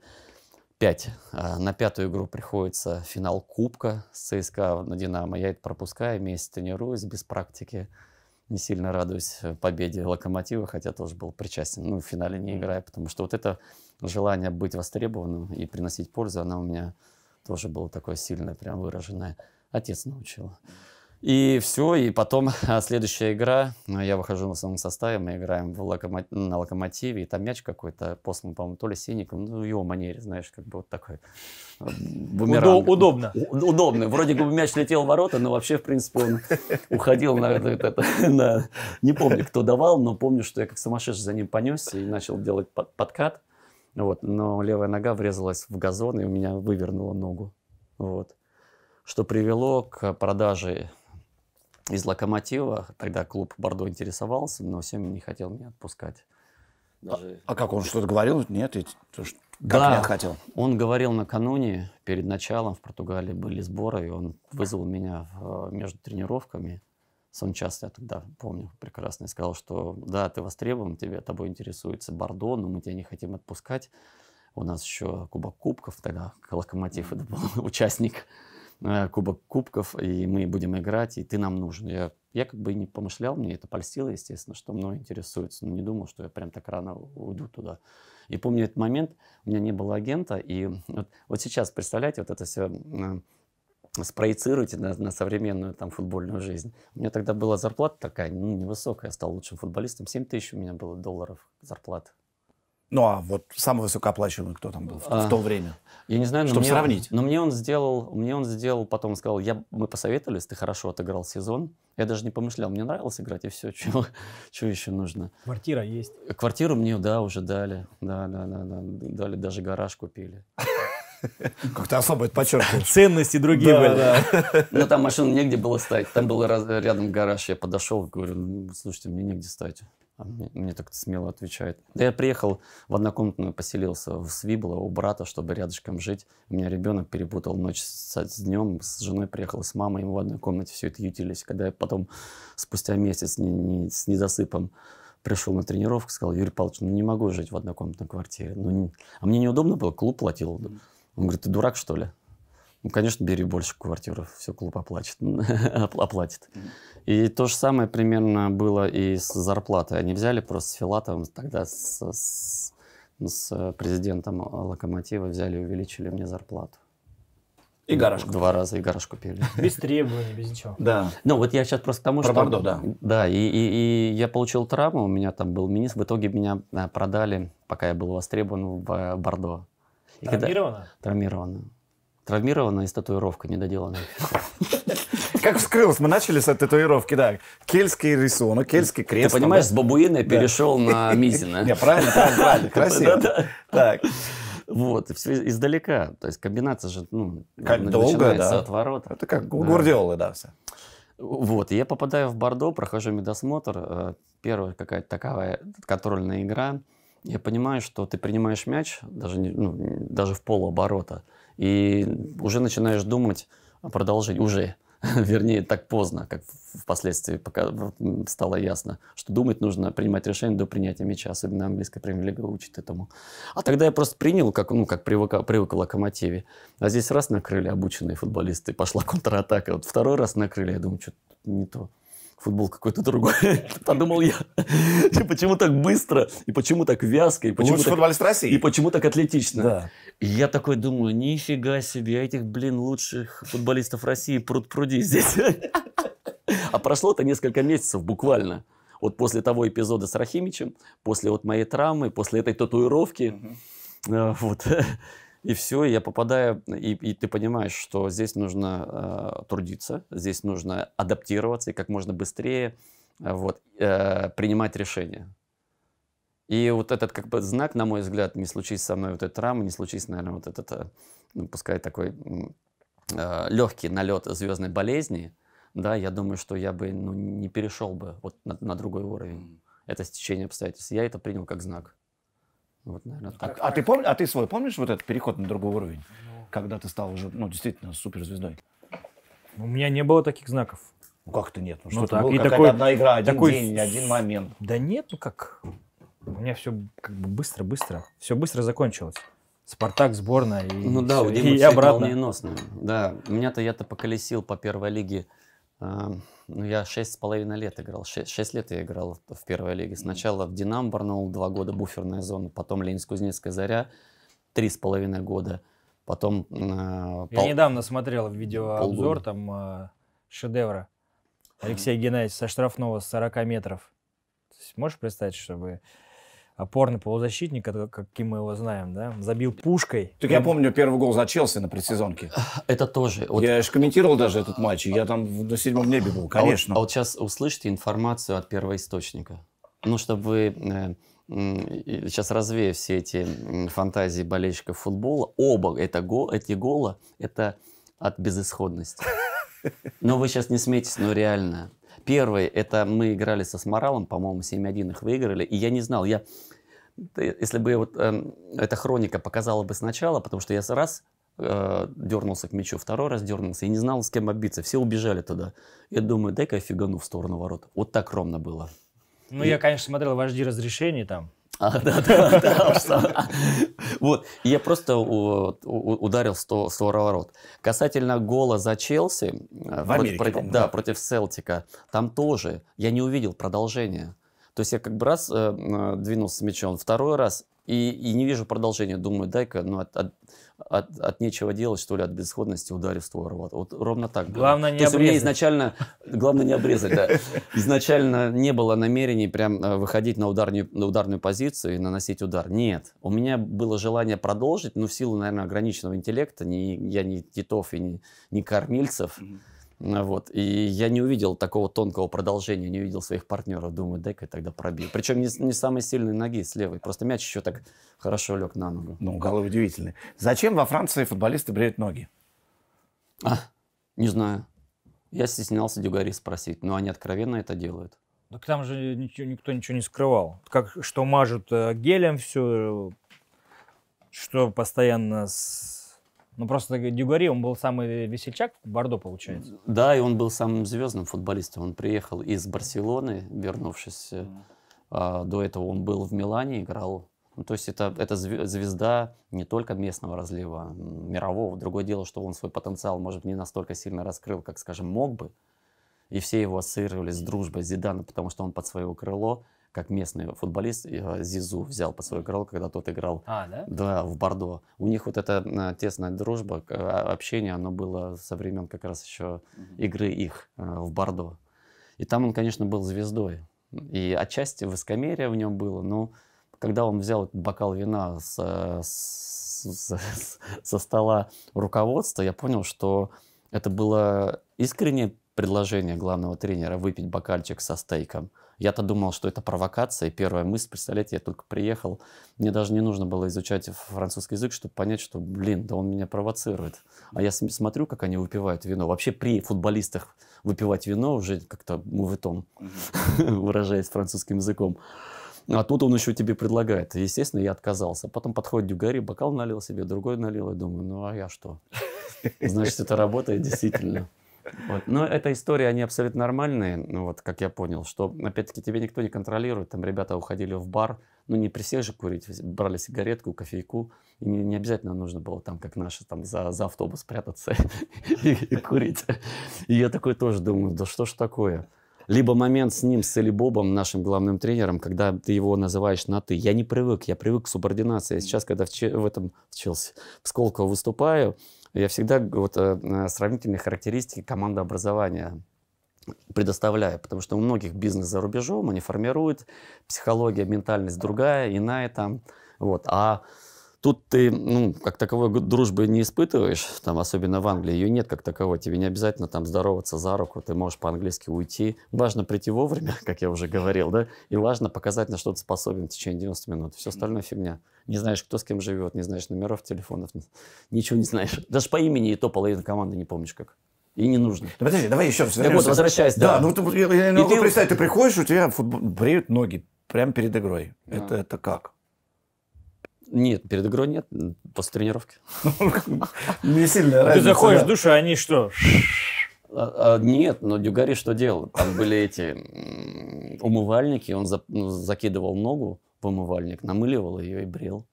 5. А, на пятую игру приходится финал Кубка с ЦСКА на Динамо. Я это пропускаю, месяц тренируюсь без практики. Не сильно радуюсь э, победе Локомотива, хотя тоже был причастен. Ну, в финале не играю, потому что вот это желание быть востребованным и приносить пользу, оно у меня тоже было такое сильное, прям выраженное. Отец научил. И все, и потом а, следующая игра, ну, я выхожу на основном составе, мы играем в локомо... на локомотиве, и там мяч какой-то послан, по-моему, то ли Синником, ну, его манере, знаешь, как бы вот такой э, бумеранг. Удобно. Удобно. Вроде бы мяч летел в ворота, но вообще, в принципе, он уходил на, это, на... Не помню, кто давал, но помню, что я как сумасшедший за ним понесся и начал делать подкат. Вот. Но левая нога врезалась в газон, и у меня вывернула ногу. Вот. Что привело к продаже из Локомотива. Тогда клуб Бордо интересовался, но всем не хотел меня отпускать. Даже... А, а как он что-то говорил? Нет, то, что... да, не хотел. Он говорил накануне, перед началом в Португалии были сборы, и он вызвал меня в, э, между тренировками. Сон часто я тогда помню прекрасно, и сказал, что да, ты востребован, тебе тобой интересуется Бордо, но мы тебя не хотим отпускать. У нас еще Кубок Кубков, тогда Локомотив это был участник Э, кубок Кубков, и мы будем играть, и ты нам нужен. Я, я как бы не помышлял, мне это польстило, естественно, что мной интересуется, но не думал, что я прям так рано уйду туда. И помню этот момент, у меня не было агента, и вот, вот сейчас, представляете, вот это все э, спроецируйте на, на современную там футбольную жизнь. У меня тогда была зарплата такая, ну, невысокая, я стал лучшим футболистом, 7 тысяч у меня было долларов зарплата ну, а вот самый высокооплачиваемый кто там был в, а, в то время? Я не знаю, но чтобы мне, сравнить. Но мне он сделал, мне он сделал, потом сказал, я, мы посоветовались, ты хорошо отыграл сезон. Я даже не помышлял, мне нравилось играть, и все, чего, чего еще нужно. Квартира есть? Квартиру мне, да, уже дали. Да, да, да, да. Дали, даже гараж купили. Как-то особо это подчеркиваешь. Ценности другие да, были. Да. Но там машину негде было ставить. Там был раз, рядом гараж. Я подошел, говорю, «Ну, слушайте, мне негде ставить. А мне, мне так смело отвечает. Да я приехал в однокомнатную, поселился в Свибло у брата, чтобы рядышком жить. У меня ребенок перепутал ночь с, с днем. С женой приехал, с мамой, мы в одной комнате все это ютились. Когда я потом, спустя месяц не, не, с недосыпом, пришел на тренировку, сказал, Юрий Павлович, ну не могу жить в однокомнатной квартире. Ну, не... А мне неудобно было, клуб платил. Он говорит, ты дурак, что ли? Ну, конечно, бери больше квартиры, все клуб оплатит, оплатит. И то же самое примерно было и с зарплатой. Они взяли просто с Филатовым, тогда с, с, с президентом Локомотива взяли и увеличили мне зарплату. И ну, гараж купили. Два раза и гараж купили. Без требований, без ничего. Да. Ну, вот я сейчас просто к тому, Про что... Бордо, да. Да, и, и, и я получил травму, у меня там был министр. В итоге меня э, продали, пока я был востребован в э, Бордо. И травмировано? Когда... Травмировано. Травмированная и с татуировкой недоделанная. Как вскрылось, мы начали с татуировки, да. Кельский рисунок, кельский крест. Ты понимаешь, с бабуина перешел на Мизина. Не, правильно, правильно, красиво. Так. Вот, все издалека. То есть комбинация же, ну, долго, да. от ворота. Это как у да. Гвардиолы, да, все. Вот, я попадаю в Бордо, прохожу медосмотр. Э, первая какая-то такая контрольная игра. Я понимаю, что ты принимаешь мяч, даже, ну, даже в полуоборота, и уже начинаешь думать, а продолжить уже, вернее, так поздно, как впоследствии пока стало ясно, что думать нужно, принимать решение до принятия мяча, особенно английская премьер-лига учит этому. А тогда я просто принял, как, ну, как привык, привык к локомотиве. А здесь раз накрыли обученные футболисты, пошла контратака. Вот второй раз накрыли, я думаю, что не то футбол какой-то другой. Подумал я. почему так быстро? И почему так вязко? И почему Лучший так... футболист России. И почему так атлетично? Да. И я такой думаю, нифига себе, этих, блин, лучших футболистов России пруд-пруди здесь. А прошло-то несколько месяцев буквально. Вот после того эпизода с Рахимичем, после вот моей травмы, после этой татуировки. Угу. Вот. И все, я попадаю, и, и ты понимаешь, что здесь нужно э, трудиться, здесь нужно адаптироваться и как можно быстрее э, вот, э, принимать решения. И вот этот как бы знак, на мой взгляд, не случись со мной вот эта травма, не случись, наверное, вот этот, э, ну, пускай такой э, легкий налет звездной болезни, да, я думаю, что я бы ну, не перешел бы вот на, на другой уровень. Это стечение обстоятельств. Я это принял как знак. Вот, наверное, так. А, а, ты пом... а ты свой помнишь вот этот переход на другой уровень, ну... когда ты стал уже, ну, действительно, суперзвездой? Ну, у меня не было таких знаков. Ну как-то нет. Ну, ну что так, было, и такой, одна игра, один такой... день, один момент. Да нет, ну как. У меня все как бы быстро-быстро. Все быстро закончилось. Спартак, сборная и Ну да, все. у Димы и все обратно. волненосно. Да, меня-то я-то поколесил по первой лиге ну, я шесть с половиной лет играл. Шесть лет я играл в первой лиге. Сначала в Динам Барнаул два года буферная зона, потом Ленинск-Кузнецкая Заря три с половиной года, потом... Э, пол... Я недавно смотрел видеообзор там э, шедевра Алексея Геннадьевича со штрафного с 40 метров. Можешь представить, чтобы опорный полузащитник, каким мы его знаем, да, забил пушкой. Так я помню первый гол за Челси на предсезонке. Это тоже. Вот... Я же комментировал а, даже этот матч, я там на седьмом а, небе был, а конечно. А вот, а вот сейчас услышите информацию от первоисточника. Ну, чтобы вы сейчас э, развея все эти фантазии болельщиков футбола, оба это гол, эти гола – это от безысходности. Но вы сейчас не смейтесь, но реально. Первый, это мы играли со Сморалом, по-моему, 7-1 их выиграли, и я не знал, я, если бы вот э, эта хроника показала бы сначала, потому что я раз э, дернулся к мячу, второй раз дернулся и не знал, с кем обиться, Все убежали туда. Я думаю, дай-ка я фигану в сторону ворот. Вот так ровно было. Ну, и... я, конечно, смотрел в HD разрешении там. А, да, да, да. Вот, я просто ударил 100 ворот. Касательно гола за Челси, э, да, против Селтика, там тоже я не увидел продолжения. То есть я как бы раз э, э, двинулся мячом, второй раз, и, не вижу продолжения. Думаю, дай-ка, ну, от, от нечего делать, что ли, от бесходности ударив створ. Вот, вот ровно так. Главное было. не То обрезать. Есть, у меня изначально, главное не обрезать, да. Изначально не было намерений прям э, выходить на ударную, на ударную позицию и наносить удар. Нет. У меня было желание продолжить, но в силу, наверное, ограниченного интеллекта, не, я не Титов и не, не Кормильцев, mm-hmm Э, вот. И я не увидел такого тонкого продолжения, не увидел своих партнеров. Думаю, дай-ка тогда пробил. Причем не, не самой сильной ноги с левой. Просто мяч еще так хорошо лег на ногу. Ну, голова удивительный. Зачем во Франции футболисты бреют ноги? А, не знаю. Я стеснялся дюгари спросить, но они откровенно это делают. Так там же ничего, никто ничего не скрывал. Как, что мажут э, гелем все, э, что постоянно с ну, просто Дюгари, он был самый весельчак в Бордо, получается. Да, и он был самым звездным футболистом. Он приехал из Барселоны, вернувшись. Mm. До этого он был в Милане, играл ну, то есть это, это звезда не только местного разлива, мирового. Другое дело, что он свой потенциал, может, не настолько сильно раскрыл, как, скажем, мог бы. И все его ассоциировали с дружбой Зидана, потому что он под свое крыло как местный футболист э, Зизу взял под свою крыло, когда тот играл а, да? Да, в Бордо. У них вот эта э, тесная дружба, а, общение, оно было со времен как раз еще игры их э, в Бордо. И там он, конечно, был звездой. И отчасти воскомерие в нем было, но когда он взял бокал вина с, с, с, со стола руководства, я понял, что это было искреннее предложение главного тренера выпить бокальчик со стейком. Я-то думал, что это провокация. И первая мысль, представляете, я только приехал. Мне даже не нужно было изучать французский язык, чтобы понять, что, блин, да он меня провоцирует. А я смотрю, как они выпивают вино. Вообще при футболистах выпивать вино уже как-то мувитон, выражаясь французским языком. А тут он еще тебе предлагает. Естественно, я отказался. Потом подходит Дюгари, бокал налил себе, другой налил. И думаю, ну а я что? Значит, это работает действительно. Вот. Но эта история, они абсолютно нормальные, ну, вот, как я понял, что, опять-таки, тебе никто не контролирует. Там ребята уходили в бар, ну, не присели же курить, брали сигаретку, кофейку. И не, не обязательно нужно было там, как наши, там, за, за автобус прятаться и, курить. И я такой тоже думаю, да что ж такое? либо момент с ним, с Эли Бобом, нашим главным тренером, когда ты его называешь на «ты». Я не привык, я привык к субординации. Сейчас, когда в, в этом в Челси, в Сколково выступаю, я всегда вот э, сравнительные характеристики командообразования предоставляю, потому что у многих бизнес за рубежом, они формируют, психология, ментальность другая, иная там, вот, а Тут ты, ну, как таковой дружбы не испытываешь, там, особенно в Англии, ее нет как таковой, тебе не обязательно там здороваться за руку, ты можешь по-английски уйти. Важно прийти вовремя, как я уже говорил, да, и важно показать, на что ты способен в течение 90 минут. Все остальное фигня не знаешь, кто с кем живет, не знаешь номеров телефонов, ничего не знаешь. Даже по имени и то половину команды не помнишь как. И не нужно. Да подожди, давай еще раз. Так вот, возвращаясь, да. Да, ну ты, я, я могу ты... представить, ты приходишь, у тебя футбол... бреют ноги прямо перед игрой. Да. Это, это как? Нет, перед игрой нет, после тренировки. Не сильно разница. Ты заходишь в душ, а они что? А, а, нет, но Дюгари что делал? Там были эти умывальники, он ну, закидывал ногу в умывальник, намыливал ее и брил.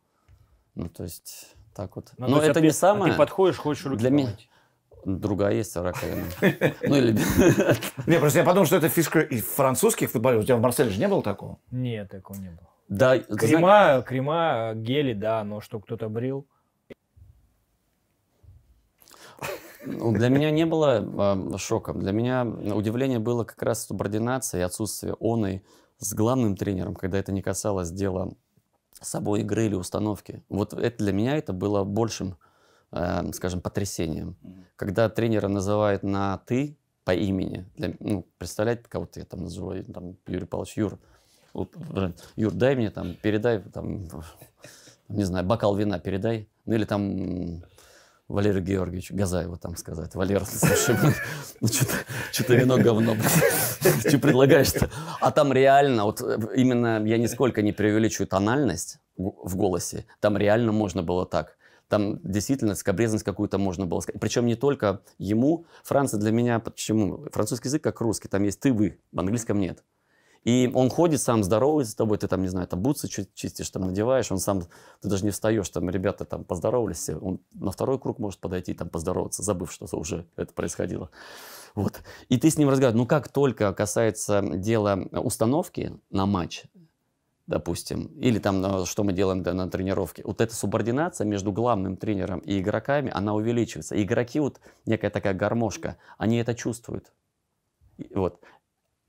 Ну, то есть, так вот. Ну, Но это а ты, не самое... А ты подходишь, хочешь руки Для меня другая есть раковина. Ну или... Не, просто я подумал, что это фишка и французских футболистов. У тебя в Марселе же не было такого? Нет, такого не было. Да, крема, крема, гели, да, но что кто-то брил. Ну Для меня не было а, шоком. Для меня удивление было как раз субординация и отсутствие он с главным тренером, когда это не касалось дела собой игры или установки. Вот это для меня это было большим, э, скажем, потрясением. Когда тренера называют на «ты», по имени. Для, ну, представлять, кого-то я там называю, там, Юрий Павлович, Юр, вот, Юр, дай мне там, передай, там, не знаю, бокал вина передай. Ну, или там, Валерию Георгиевичу Газаеву там сказать. Валера, слушай, ну, что-то вино говно. Что предлагаешь-то? А там реально, вот э, именно я нисколько не преувеличиваю тональность в голосе. Там реально можно было так. Там действительно скобрезность какую-то можно было сказать. Причем не только ему. Франция для меня, почему? Французский язык как русский. Там есть ты, вы. В английском нет. И он ходит, сам здоровается с тобой, ты там, не знаю, там бутсы чистишь, там надеваешь, он сам, ты даже не встаешь, там ребята там поздоровались, он на второй круг может подойти там поздороваться, забыв, что уже это происходило. Вот. И ты с ним разговариваешь. Ну, как только касается дела установки на матч, допустим, или там, э, что мы делаем на тренировке, вот эта субординация между главным тренером и игроками, она увеличивается. И игроки, вот некая такая гармошка, они это чувствуют. Вот.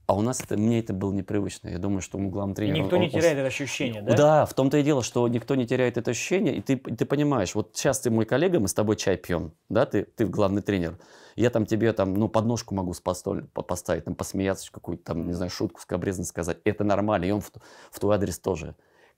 А у нас это, мне это было непривычно. Я думаю, что мы главный тренер. никто он, не теряет он, это ощущение, да? Да, в том-то и дело, что никто не теряет это ощущение. И ты, ты понимаешь, вот сейчас ты мой коллега, мы с тобой чай пьем, да, ты, ты главный тренер. Я там тебе там, ну, подножку могу поставить, там, посмеяться, какую-то там, не знаю, шутку скобрезно сказать. Это нормально, и он в, в твой адрес тоже.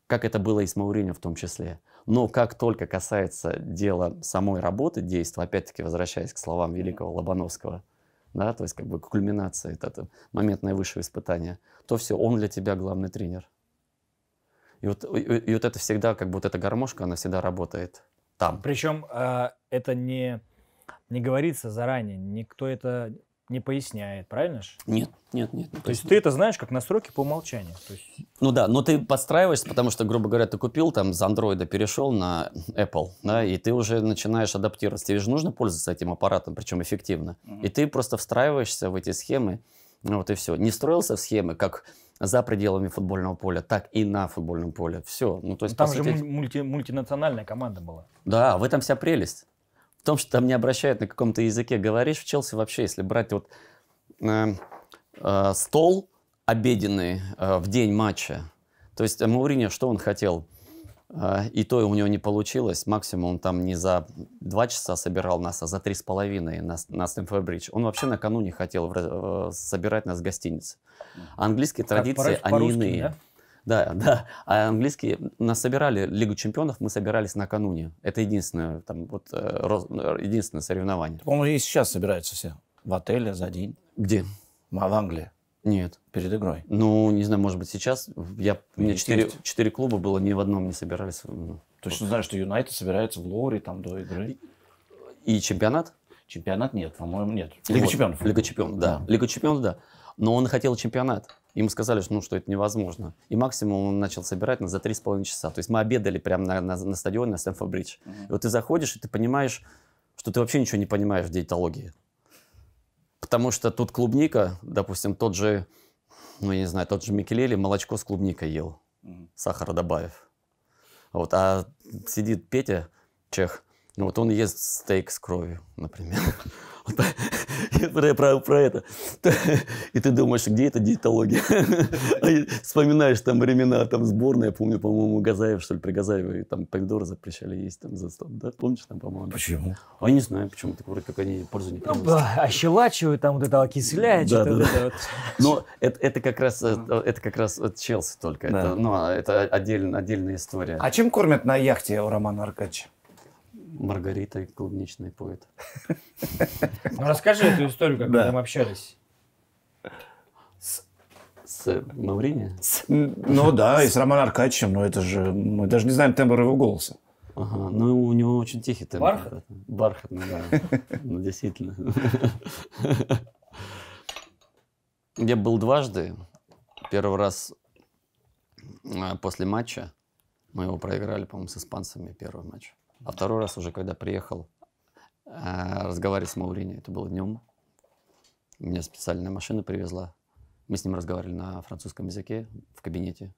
Как это было и с Мауринем в том числе. Но как только касается дела самой работы, действия, опять-таки возвращаясь к словам великого Лобановского – да, то есть как бы кульминация, это, это моментное высшее испытание, то все, он для тебя главный тренер. И вот, и, и вот это всегда, как бы вот эта гармошка, она всегда работает там. Причем э, а, это не, не говорится заранее, никто это не поясняет, правильно же? Нет, нет, нет. То есть ты это знаешь как настройки по умолчанию? То есть... Ну да, но ты подстраиваешься, потому что, грубо говоря, ты купил там с андроида, перешел на Apple, да, и ты уже начинаешь адаптироваться. Тебе же нужно пользоваться этим аппаратом, причем эффективно. mm И ты просто встраиваешься в эти схемы, ну вот и все. Не строился в схемы, как за пределами футбольного поля, так и на футбольном поле. Все. Ну, то есть, ну, там же сути... мульти, мультинациональная команда была. Да, в этом вся прелесть в том, что там не обращают на каком-то языке. Говоришь в Челси вообще, если брать вот э, э, стол обеденный э, в день матча, то есть э, Мауриньо, что он хотел? Э, и то у него не получилось. Максимум он там не за два часа собирал нас, а за три с половиной на, на Стэнфорд Бридж. Он вообще накануне хотел в, э, собирать нас в гостинице. Английские традиции, по, они иные. Да? Да, да. А английские нас собирали Лигу чемпионов, мы собирались накануне. Это единственное, там, вот, э, э, единственное соревнование. По-моему, и сейчас собираются все в отеле за день. Где? В Англии. Нет. Перед игрой? Ну, не знаю, может быть, сейчас. Я, у меня четыре Четыре клуба было, ни в одном не собирались. Точно ну, знаю, что Юнайтед собирается в Лоури там до игры. И, и чемпионат? Чемпионат нет, по-моему, нет. Лига вот. чемпионов. Лига чемпионов, да. да. Лига чемпионов, да. Но он хотел чемпионат. Ему сказали, что, ну, что это невозможно. И максимум он начал собирать нас за 3,5 часа. То есть мы обедали прямо на, на, на стадионе, на Стэнфорд-Бридж. Mm-hmm. И вот ты заходишь, и ты понимаешь, что ты вообще ничего не понимаешь в диетологии. Потому что тут клубника, допустим, тот же, ну, я не знаю, тот же Микелели молочко с клубникой ел, mm-hmm. сахара добавив. Вот, а сидит Петя, чех, ну, вот он ест стейк с кровью, например. Я про, про это. И ты думаешь, где эта диетология? Вспоминаешь там времена, там сборная, я помню, по-моему, Газаев, что ли, при Газаеве, там помидоры запрещали есть там за стоп, да? Помнишь там, по-моему? Почему? А не знаю, почему, так вроде как они пользу не ну, приносят. Ну, ощелачивают, там вот это окисляет, да, да, да. Вот. Но это, это как раз, э, это как раз Челси только, да. Ну, а это, ну, это отдельная отдельная история. А чем кормят на яхте у Романа Аркадьевича? Маргаритой клубничный поэт. Ну расскажи эту историю, как мы там общались. С Маврини? Ну да, и с Романом Аркадьевичем, но это же, мы даже не знаем тембр его голоса. Ага, ну у него очень тихий тембр. Бархат? Бархатный, да. Ну действительно. Я был дважды. Первый раз а, после матча. Мы его проиграли, по-моему, с испанцами первый матч. А второй раз уже, когда приехал э, разговаривать с Маурини, это было днем, меня специальная машина привезла. Мы с ним разговаривали на французском языке в кабинете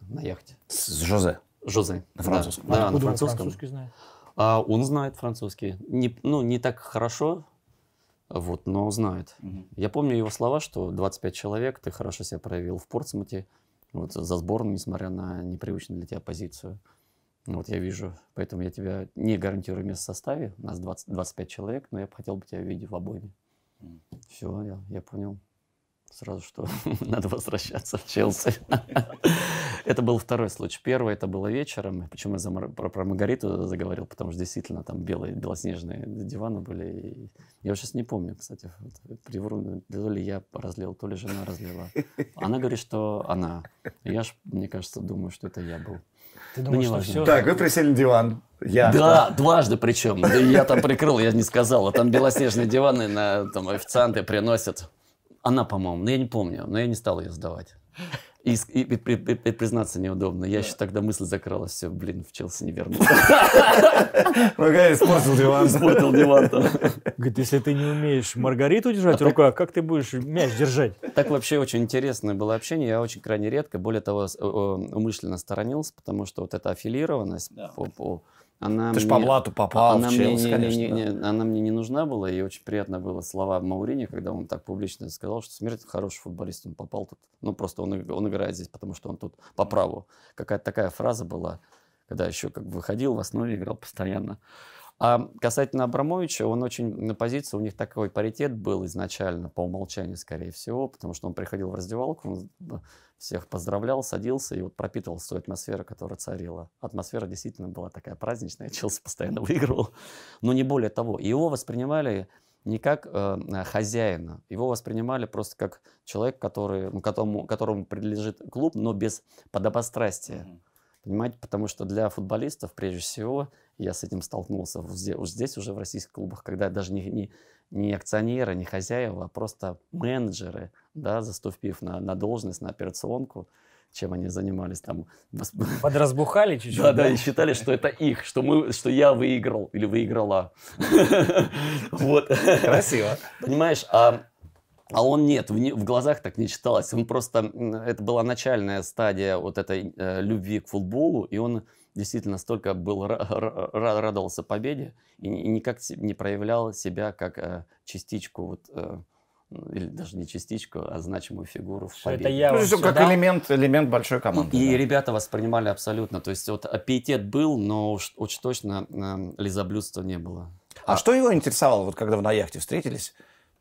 на яхте. С Жозе? Жозе. На французском? Да, да на французском. французский знает? А, он знает французский. Не, ну, не так хорошо, вот, но знает. Угу. Я помню его слова, что 25 человек, ты хорошо себя проявил в Портсмуте, вот, за сборную, несмотря на непривычную для тебя позицию. Ну, вот я вижу, поэтому я тебя не гарантирую место в составе. У нас 20, 25 человек, но я хотел бы тебя видеть в обойме. Mm. Все, я, я понял сразу, что надо возвращаться в Челси. это был второй случай. Первый это было вечером. Почему я за, про, про Маргариту заговорил? Потому что действительно там белые, белоснежные диваны были. И я сейчас не помню, кстати, вот, привру, то ли я разлил, то ли жена разлила. Она говорит, что она. Я ж, мне кажется, думаю, что это я был. Ты ну, думаешь, ну, что все... Так, вы присели на диван. Я. Да, дважды причем. Да, я там прикрыл, я не сказал. А там белоснежные диваны на, там, официанты приносят. Она, по-моему, но ну, я не помню, но я не стал ее сдавать. И, и, и, и признаться неудобно. Я да. еще тогда мысль закралась, все, блин, в Челси не вернулся. Ну, Пока испортил диван. Испортил диван Говорит, если ты не умеешь Маргариту держать в а руках, как ты будешь мяч держать? Так вообще очень интересное было общение. Я очень крайне редко, более того, э, э, умышленно сторонился, потому что вот эта аффилированность по она Ты мне... же по блату попал она в Челси, мне, конечно. Не, не, не, она мне не нужна была, и очень приятно было слова Маурини, когда он так публично сказал, что Смертин хороший футболист, он попал тут. Ну, просто он, он играет здесь, потому что он тут по праву. Какая-то такая фраза была, когда еще как бы выходил в основе, играл постоянно. А касательно Абрамовича, он очень на позиции, у них такой паритет был изначально, по умолчанию, скорее всего, потому что он приходил в раздевалку, он всех поздравлял, садился и вот пропитывалась той атмосфера, которая царила. Атмосфера действительно была такая праздничная, Челси постоянно выигрывал, но не более того. его воспринимали не как э, хозяина, его воспринимали просто как человек, который, ну, которому, которому принадлежит клуб, но без подобострастия. Понимаете, потому что для футболистов, прежде всего, я с этим столкнулся здесь, здесь уже в российских клубах, когда даже не, не, не акционеры, не хозяева, а просто менеджеры, да, заступив на, на должность, на операционку, чем они занимались там. Подразбухали чуть-чуть. Да, да, и считали, что это их, что, мы, что я выиграл или выиграла. Вот. Красиво. Понимаешь, а а он нет, в, не, в глазах так не читалось. Он просто, это была начальная стадия вот этой э, любви к футболу, и он действительно столько был, радовался победе и никак не проявлял себя как э, частичку вот э, ну, или даже не частичку, а значимую фигуру в победе. Это я ну, все как дал. элемент, элемент большой команды. И, да. и ребята воспринимали абсолютно. То есть вот аппетит был, но уж, уж точно э, лизоблюдства не было. А, а что его интересовало, вот когда вы на яхте встретились?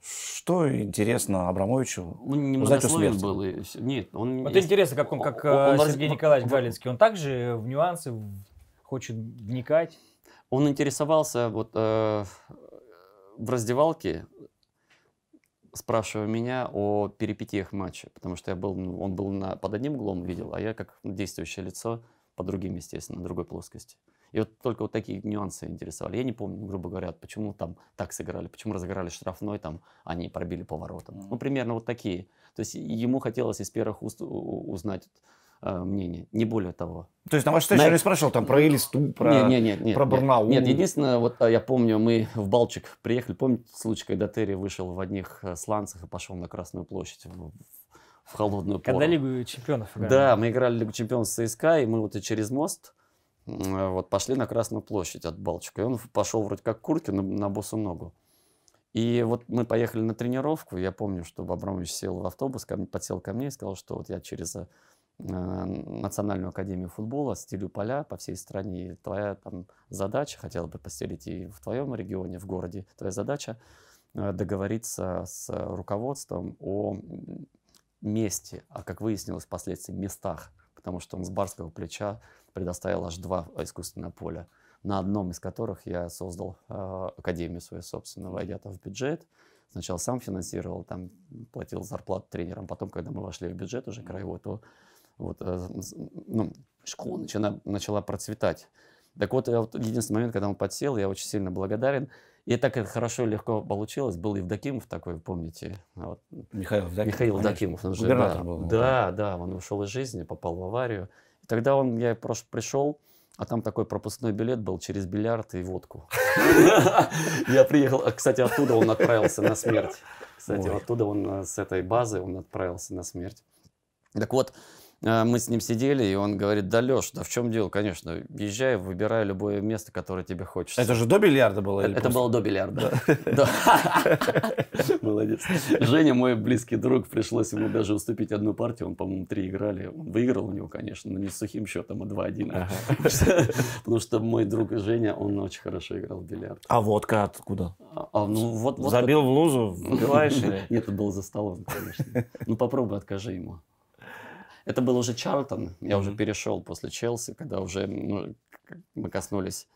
Что интересно Абрамовичу он узнать о смерти? Был. Нет, он... Вот интересно, как он, как он, он э, Сергей он, Николаевич он, Галинский, он также в нюансы хочет вникать? Он интересовался вот э, в раздевалке, спрашивая меня о перипетиях матча, потому что я был, ну, он был на, под одним углом, видел, а я как действующее лицо под другим, естественно, другой плоскости. И вот только вот такие нюансы интересовали. Я не помню, грубо говоря, почему там так сыграли, почему разыграли штрафной, там они а пробили поворотом. mm Ну, примерно вот такие. То есть ему хотелось из первых уст узнать э, мнение, не более того. То есть на ваш встрече на... не спрашивал там про Элисту, про, не, не, не, не, про Барнаул? Нет, нет, единственное, вот э, я помню, мы в Балчик приехали, помните случай, когда Терри вышел в одних э, сланцах и пошел на Красную площадь в, в холодную пору? Когда Лигу чемпионов играли. Да, мы играли Лигу чемпионов с ЦСКА, и мы вот и через мост а вот, пошли на Красную площадь от Балчика. И он пошел вроде как курки на, на босу ногу. И вот мы поехали на тренировку. Я помню, что Абрамович сел в автобус, ко мне, подсел ко мне и сказал, что вот я через э, Национальную академию футбола стелю поля по всей стране. И твоя там задача, хотел бы постелить и в твоем регионе, в городе, твоя задача э, договориться с руководством о месте, а как выяснилось впоследствии, местах – потому что он с барского плеча предоставил аж два искусственных поля, на одном из которых я создал э, академию свою собственно, войдя там в бюджет. Сначала сам финансировал, там платил зарплату тренерам, потом, когда мы вошли в бюджет уже краевой, то вот, э, ну, школа начала, начала процветать. Так вот, единственный момент, когда он подсел, я очень сильно благодарен, и так это хорошо и легко получилось. Был Евдокимов такой, помните? А вот. Михаил Евдокимов. Михаил Евдокимов. Он же, Губернатор да, был. Ну, да, да, он ушел из жизни, попал в аварию. И тогда он, я просто пришел, а там такой пропускной билет был через бильярд и водку. Я приехал, а, кстати, оттуда он отправился на смерть. Кстати, оттуда он э, с этой базы он отправился на смерть. Так вот, а, мы с ним сидели, и он говорит, да, Леш, да в чем дело, конечно, езжай, выбирай любое место, которое тебе хочется. Это же до бильярда было? Это после? было до бильярда. Молодец. Женя, мой близкий друг, пришлось ему даже уступить одну партию, он, по-моему, три играли. Он выиграл у него, конечно, но не с сухим счетом, а 2-1. Потому что мой друг Женя, он очень хорошо играл в бильярд. А водка откуда? А, а, ну, Забил в лузу, в Нет, это был за столом, конечно. Ну, попробуй откажи ему. Это был уже Чарльтон. Я mm-hmm. уже перешел после Челси, когда уже ну, мы коснулись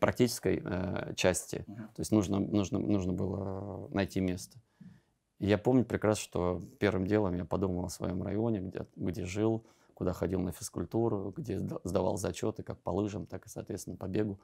практической э, части. Mm-hmm. То есть нужно, нужно, нужно было найти место. И я помню прекрасно, что первым делом я подумал о своем районе, где, где жил, куда ходил на физкультуру, где сдавал зачеты как по лыжам, так и, соответственно, по бегу.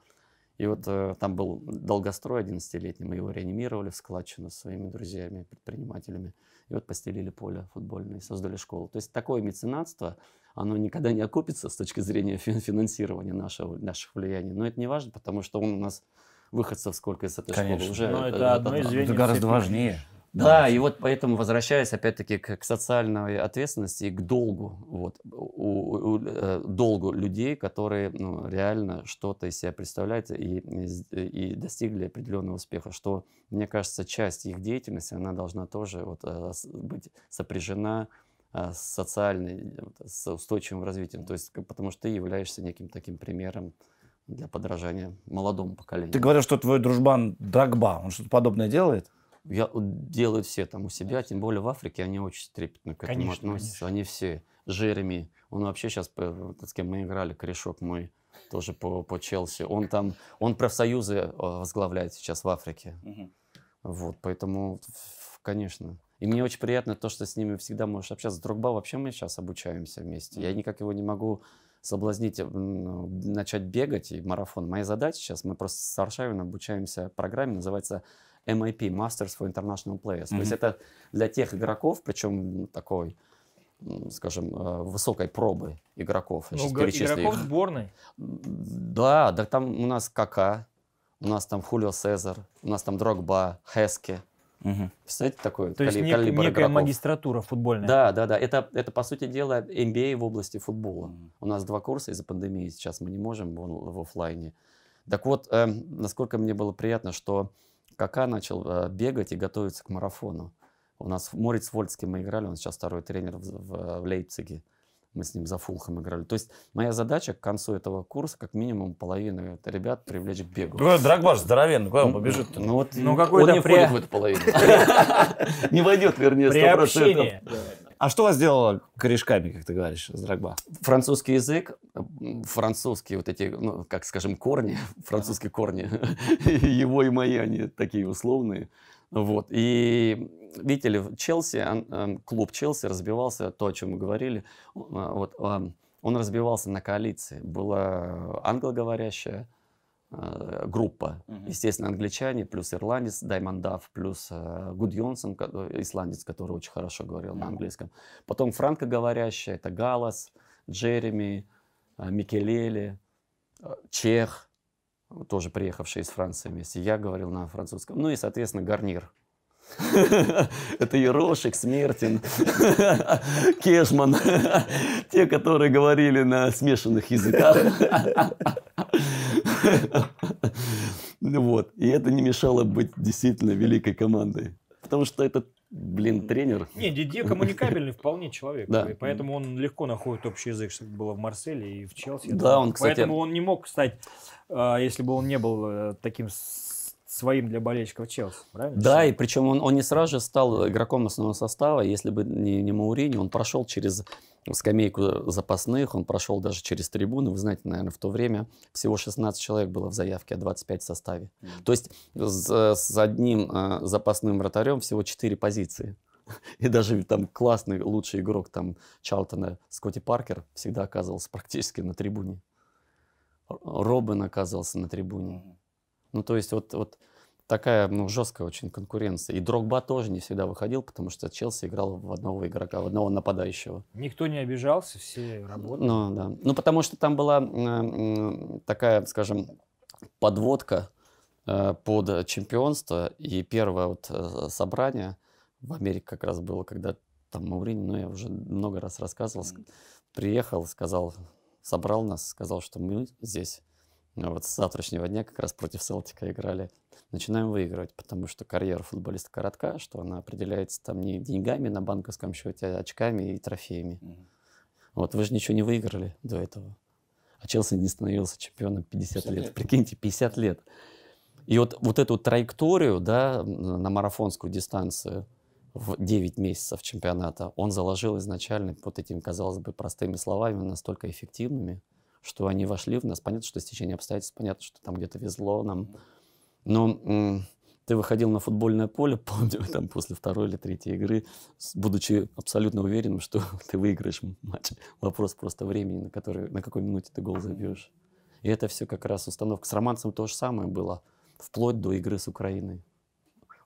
И вот э, там был долгострой 11-летний, мы его реанимировали в складчину с своими друзьями, предпринимателями. И вот постелили поле футбольное, создали школу. То есть такое меценатство, оно никогда не окупится с точки зрения финансирования нашего, наших влияний. Но это не важно, потому что он у нас выходцев сколько из этой Конечно. школы уже. Э, это, это одно это, это гораздо важнее. Да, и вот поэтому возвращаясь опять-таки к, к социальной ответственности и к долгу, вот, у, у, э, долгу людей, которые ну, реально что-то из себя представляют и, и, и достигли определенного успеха, что, мне кажется, часть их деятельности, она должна тоже вот, э, быть сопряжена э, с социальной, с устойчивым развитием, то есть потому что ты являешься неким таким примером для подражания молодому поколению. Ты говорил, что твой дружбан Драгба, он что-то подобное делает? я, делают все там у себя, тем более в Африке они очень трепетно к этому конечно, относятся. Конечно. Они все Жереми, он вообще сейчас, с кем мы играли, корешок мой, тоже по, по Челси, он там, он профсоюзы э, возглавляет сейчас в Африке. Угу. Вот, поэтому, конечно. И мне очень приятно то, что с ними всегда можешь общаться. Дрогба вообще мы сейчас обучаемся вместе. mm Я никак его не могу соблазнить э, ну, начать бегать и марафон. Моя задача сейчас, мы просто с Аршавином обучаемся программе, называется MIP, Masters for International Players. Mm-hmm. То есть это для тех игроков, причем такой скажем, э, высокой пробы игроков. Я ну, игроков их. сборной? Да, да там у нас Кака, у нас там Хулио Сезар, у нас там Дрогба, Хеске. Угу. Представляете, такое То есть кали- нек- некая игроков. магистратура футбольная. Да, да, да. Это, это, по сути дела, MBA а в области футбола. Mm. У нас два курса из-за пандемии сейчас мы не можем в, в офлайне. Так вот, э, насколько мне было приятно, что Кака начал э, бегать и готовиться к марафону. У нас в Морец Вольским мы играли, он сейчас второй тренер в, в, в Лейпциге. Мы с ним за фулхом играли. То есть моя задача к концу этого курса как минимум половину ребят привлечь к бегу. Какой Драгбаш здоровенный, куда он побежит -то? Ну, ну, вот, ну какой он не при... входит в эту половину. Не войдет, вернее, 100%. А что вас сделало корешками, как ты говоришь, с Драгба? Французский язык, французские вот эти, ну, как скажем, корни, французские корни, его и мои, они такие условные. Вот. И видите ли, Челси, клуб Челси разбивался, то, о чем мы говорили, а, вот, он разбивался на коалиции. Была англоговорящая, э, группа. Угу. Естественно, англичане, плюс ирландец Даймон Дафф, плюс э, Гуд Йонсон, э, исландец, который очень хорошо говорил угу. на английском. Потом франкоговорящие, это Галас, Джереми, э, Микелели, э, Чех, тоже приехавший из Франции вместе. Я говорил на французском. Ну и, соответственно, гарнир. Это Ерошек, Смертин, Кешман. Те, которые говорили на смешанных языках. Вот. И это не мешало быть действительно великой командой. Потому что этот блин, тренер. Не, Дидье коммуникабельный вполне человек. Да. И поэтому он легко находит общий язык, чтобы было в Марселе и в Челси. Да, он, кстати... Поэтому он не мог стать, а, если бы он не был э, таким своим для болельщиков Челси, правильно? Да, и причем он, он не сразу же стал игроком основного состава. Если бы не, не Маурини, он прошел через скамейку запасных, он прошел даже через трибуны. Вы знаете, наверное, в то время всего 16 человек было в заявке, а 25 в составе. Mm-hmm. То есть с, с одним э, запасным вратарем всего 4 позиции. И даже там классный, лучший игрок там Чарлтона Скотти Паркер всегда оказывался практически на трибуне. Робин оказывался на трибуне. Ну, то есть вот, вот такая ну, жесткая очень конкуренция. И Дрогба тоже не всегда выходил, потому что Челси играл в одного игрока, в одного нападающего. Никто не обижался, все работали. Ну, да. ну потому что там была э, такая, скажем, подводка э, под чемпионство. И первое вот э, собрание в Америке как раз было, когда там Маурини, ну я уже много раз рассказывал, приехал, сказал, собрал нас, сказал, что мы здесь а вот с завтрашнего дня как раз против Селтика играли. Начинаем выигрывать, потому что карьера футболиста коротка, что она определяется там не деньгами на банковском счете, а очками и трофеями. mm Вот вы же ничего не выиграли до этого. А Челси не становился чемпионом 50, 50 лет. лет. Прикиньте, 50 лет. И вот, вот эту траекторию, да, на марафонскую дистанцию в 9 месяцев чемпионата он заложил изначально вот этими, казалось бы, простыми словами, настолько эффективными, что они вошли в нас. Понятно, что стечение обстоятельств, понятно, что там где-то везло нам. Но ты выходил на футбольное поле, помню, там после второй или третьей игры, будучи абсолютно уверенным, что ты выиграешь матч. Вопрос просто времени, на, который, на какой минуте ты гол забьешь. И это все как раз установка. С романцем то же самое было, вплоть до игры с Украиной.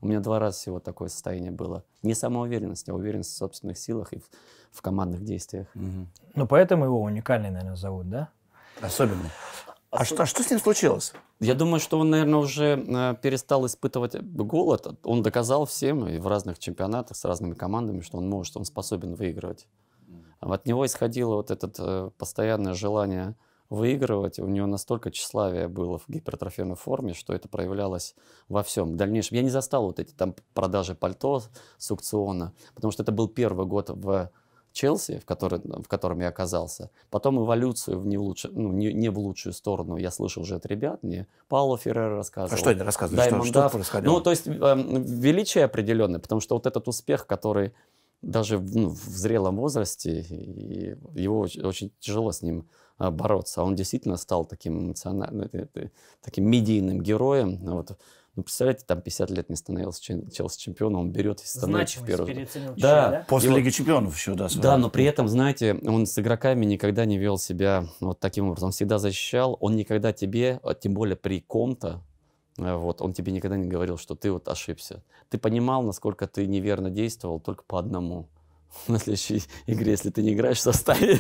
У меня два раза всего такое состояние было. Не самоуверенность, а уверенность в собственных силах и в, в командных действиях. Угу. Ну, поэтому его уникальный, наверное, зовут, да? Особенный. А что, а что с ним случилось? Я думаю, что он, наверное, уже э, перестал испытывать голод. Он доказал всем и в разных чемпионатах с разными командами, что он может, что он способен выигрывать. От него исходило вот это э, постоянное желание выигрывать. У него настолько тщеславие было в гипертрофенной форме, что это проявлялось во всем. В дальнейшем я не застал вот эти там продажи пальто с аукциона, потому что это был первый год в Челси, в, который, в котором я оказался, потом эволюцию в не, лучше, ну, не, не в лучшую сторону я слышал уже от ребят, мне Пауло Феррера рассказывал. А что они рассказывали? Даймондав. Что, что происходило? Ну, то есть э, величие определенное, потому что вот этот успех, который даже ну, в зрелом возрасте, и его очень, очень тяжело с ним э, бороться. А он действительно стал таким эмоциональным, э, э, таким медийным героем. Вот ну, представляете, там 50 лет не становился Челси чемпионом, он берет и становится Значимость в первый. Переоценил да. да? После и Лиги Чемпионов еще, да. Да, но при этом, знаете, он с игроками никогда не вел себя вот таким образом. Он всегда защищал, он никогда тебе, а тем более при ком-то, э, вот, он тебе никогда не говорил, что ты вот ошибся. Ты понимал, насколько ты неверно действовал только по одному на следующей игре, если ты не играешь в составе.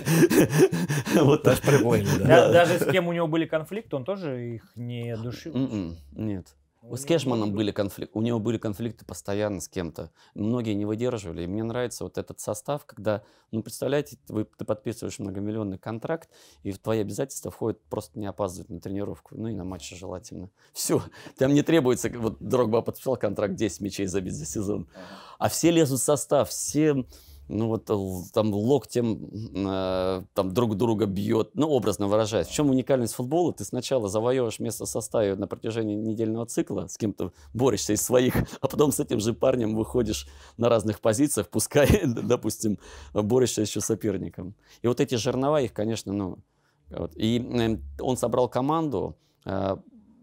вот Даже прибой. Да. Да, даже с кем у него были конфликты, он тоже их не душил? М-м, нет. У с Кешманом были конфликты, у него были конфликты постоянно с кем-то. Многие не выдерживали. И мне нравится вот этот состав, когда, ну, представляете, вы, ты подписываешь многомиллионный контракт, и в твои обязательства входит просто не опаздывать на тренировку, ну и на матче желательно. Все, там не требуется, вот Дрогба подписал контракт 10 мячей забить за сезон. А все лезут в состав, все ну вот э, там локтем э, там друг друга бьет, ну образно выражаясь. В чем уникальность футбола? Ты сначала завоевываешь место в составе на протяжении недельного цикла, с кем-то борешься из своих, а потом с этим же парнем выходишь на разных позициях, пускай, допустим, борешься еще с соперником. И вот эти жернова, их, конечно, ну... Вот. И э, он собрал команду э,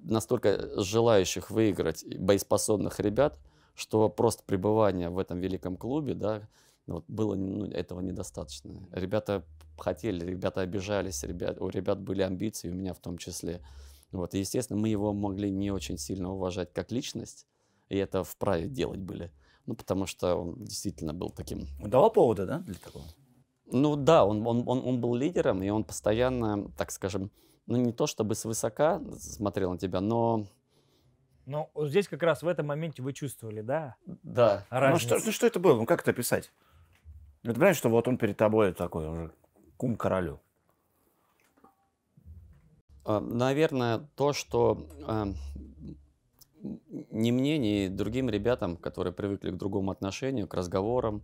настолько желающих выиграть, боеспособных ребят, что просто пребывание в этом великом клубе, да, ну, вот было ну, этого недостаточно. Ребята хотели, ребята обижались, ребят, у ребят были амбиции, у меня в том числе. Вот, и, естественно, мы его могли не очень сильно уважать как личность, и это вправе делать были. Ну, потому что он действительно был таким... Давал повода, да, для такого? Ну да, он, он, он, он был лидером, и он постоянно, так скажем, ну не то чтобы свысока смотрел на тебя, но... но ну, здесь как раз в этом моменте вы чувствовали, да? Да. Ну что, ну что это было? Ну как это описать? Ну, ты понимаешь, что вот он перед тобой такой уже кум королю. А, наверное, то, что э, ни мне, ни другим ребятам, которые привыкли к другому отношению, к разговорам,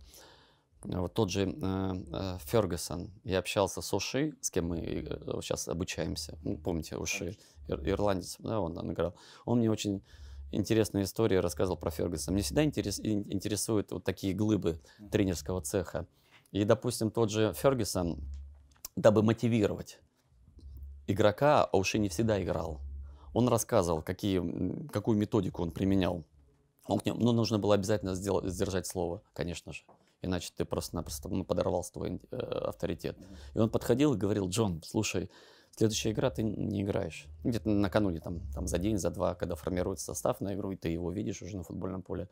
а, вот тот же э, Фергюсон, я общался с Уши, с кем мы э, сейчас обучаемся, ну, помните, Уши, ир- ирландец, да, он там играл, он мне очень интересные истории рассказывал про Фергюсона. Мне всегда интерес, интересуют вот такие глыбы тренерского цеха. И, допустим, тот же Фергюсон, дабы мотивировать игрока, а уж и не всегда играл. Он рассказывал, какие, какую методику он применял. Он к нему, ну, нужно было обязательно сделать, сдержать слово, конечно же. Иначе ты просто-напросто ну, подорвался твой э, авторитет. И он подходил и говорил, Джон, слушай, Следующая игра ты не играешь. Где-то накануне, там, там за день, за два, когда формируется состав на игру, и ты его видишь уже на футбольном поле.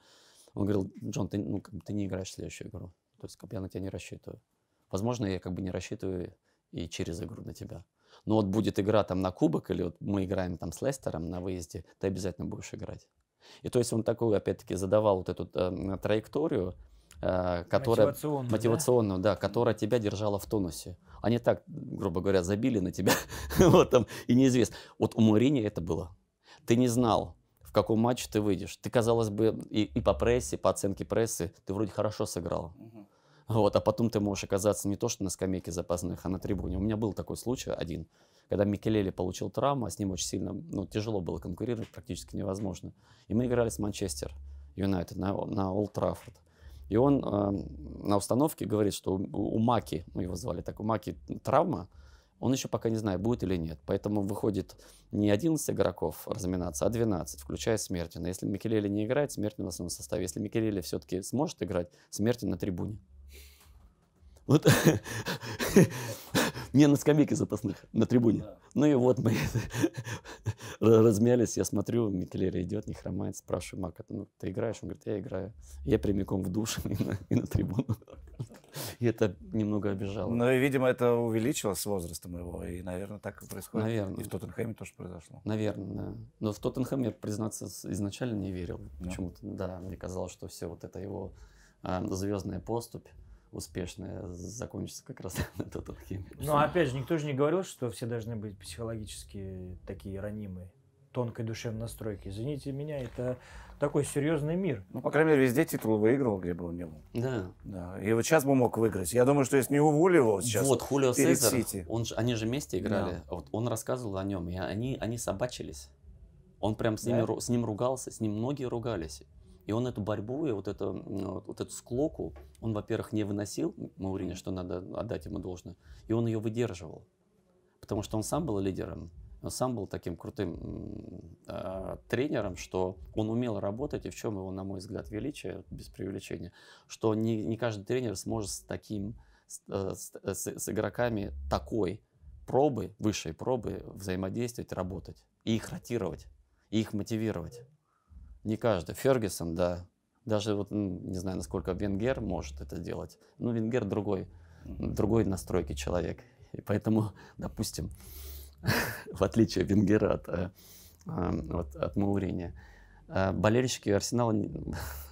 Он говорил, Джон, ты, ну, ты не играешь в следующую игру. То есть как я на тебя не рассчитываю. Возможно, я как бы не рассчитываю и через игру на тебя. Но вот будет игра там на кубок, или вот мы играем там с Лестером на выезде, ты обязательно будешь играть. И то есть он такой опять-таки, задавал вот эту э, траекторию, Э, которая мотивационную, мотивационную да? да, которая тебя держала в тонусе. Они так, грубо говоря, забили на тебя, вот там и неизвестно. Вот у Мурини это было. Ты не знал, в каком матче ты выйдешь. Ты казалось бы и, и по прессе, по оценке прессы, ты вроде хорошо сыграл. Угу. Вот, а потом ты можешь оказаться не то, что на скамейке запасных, а на трибуне. У меня был такой случай один, когда Микелели получил травму, а с ним очень сильно, ну, тяжело было конкурировать, практически невозможно. И мы играли с Манчестер Юнайтед на, на Олд Траффорд. И он э, на установке говорит, что у, у Маки, мы его звали так, у Маки травма, он еще пока не знает, будет или нет. Поэтому выходит не 11 игроков разминаться, а 12, включая Смертина. Если Микелели не играет, Смертина в основном составе. Если Микелели все-таки сможет играть, Смертина на трибуне. Вот. Не на скамейке запасных, на трибуне. Ну и вот мы размялись, я смотрю, Микелера идет, не хромает, спрашиваю Мака, ну ты играешь? Он говорит, я играю. Я прямиком в душ и на, и на трибуну. И это немного обижало. Ну и, видимо, это увеличилось с возрастом его, и, наверное, так и происходит. Наверное. И в Тоттенхэме тоже произошло. Наверное, да. Но в Тоттенхэм я, признаться, изначально не верил. Ну. Почему-то, да, мне казалось, что все вот это его а, звездная поступь, успешная закончится как раз на Тоттенхэме. Но опять же, никто же не говорил, что все должны быть психологически такие ранимые тонкой душевной настройки. Извините меня, это такой серьезный мир. Ну, по крайней мере, везде титул выиграл где бы он ни был. Да. да. И вот сейчас бы мог выиграть. Я думаю, что если не уволил его сейчас Вот, Хулио Сезар, Сити. Он они же вместе играли. Да. Вот он рассказывал о нем, и они, они собачились. Он прям с, да. с ним ругался, с ним многие ругались. И он эту борьбу и вот, это, вот эту склоку, он, во-первых, не выносил Маурини, что надо отдать ему должное, и он ее выдерживал. Потому что он сам был лидером, он сам был таким крутым э, тренером, что он умел работать, и в чем его, на мой взгляд, величие, без преувеличения, что не, не каждый тренер сможет с таким, с, э, э, с, с игроками такой пробы, высшей пробы взаимодействовать, работать, и их ротировать, и их мотивировать. Не каждый. Фергюсон, да. Даже вот, не знаю, насколько Венгер может это делать. Ну, Венгер другой, другой настройки человек. И поэтому, допустим, в отличие Венгера от, э, эм, от, от Маурения, э, болельщики Арсенала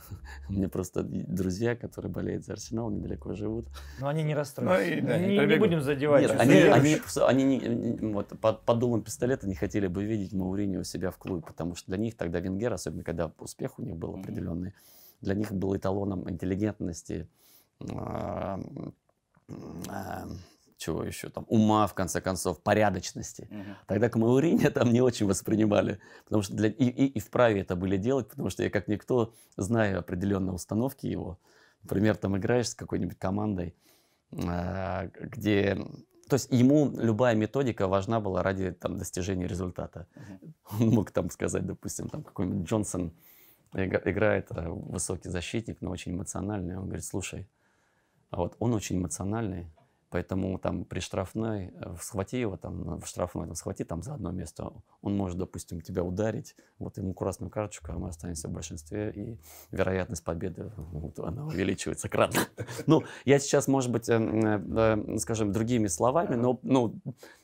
У меня просто друзья, которые болеют за Арсенал, недалеко живут. Но они не расстроились. Ну, да, не, не, будем задевать. Нет, они, они, они не, вот, под, под дулом пистолета не хотели бы видеть Маурини у себя в клубе, потому что для них тогда Венгер, особенно когда успех у них был определенный, для них был эталоном интеллигентности, а, а, чего еще там, ума, в конце концов, порядочности. Угу. Тогда к Маурине там не очень воспринимали, потому что для, и, и, и вправе это были делать, потому что я как никто знаю определенные установки его. Например, там играешь с какой-нибудь командой, а, где... То есть ему любая методика важна была ради там, достижения результата. Угу. Он мог там сказать, допустим, там какой-нибудь Джонсон играет а, высокий защитник, но очень эмоциональный. Он говорит, слушай, а вот он очень эмоциональный, Поэтому там при штрафной, э, схвати его там, э, в штрафной, там, схвати там за одно место. Он может, допустим, тебя ударить, вот ему красную карточку, а мы останемся в большинстве, и вероятность победы, вот, она увеличивается кратно. Ну, я сейчас, может быть, эм, э, скажем, другими словами, но ну,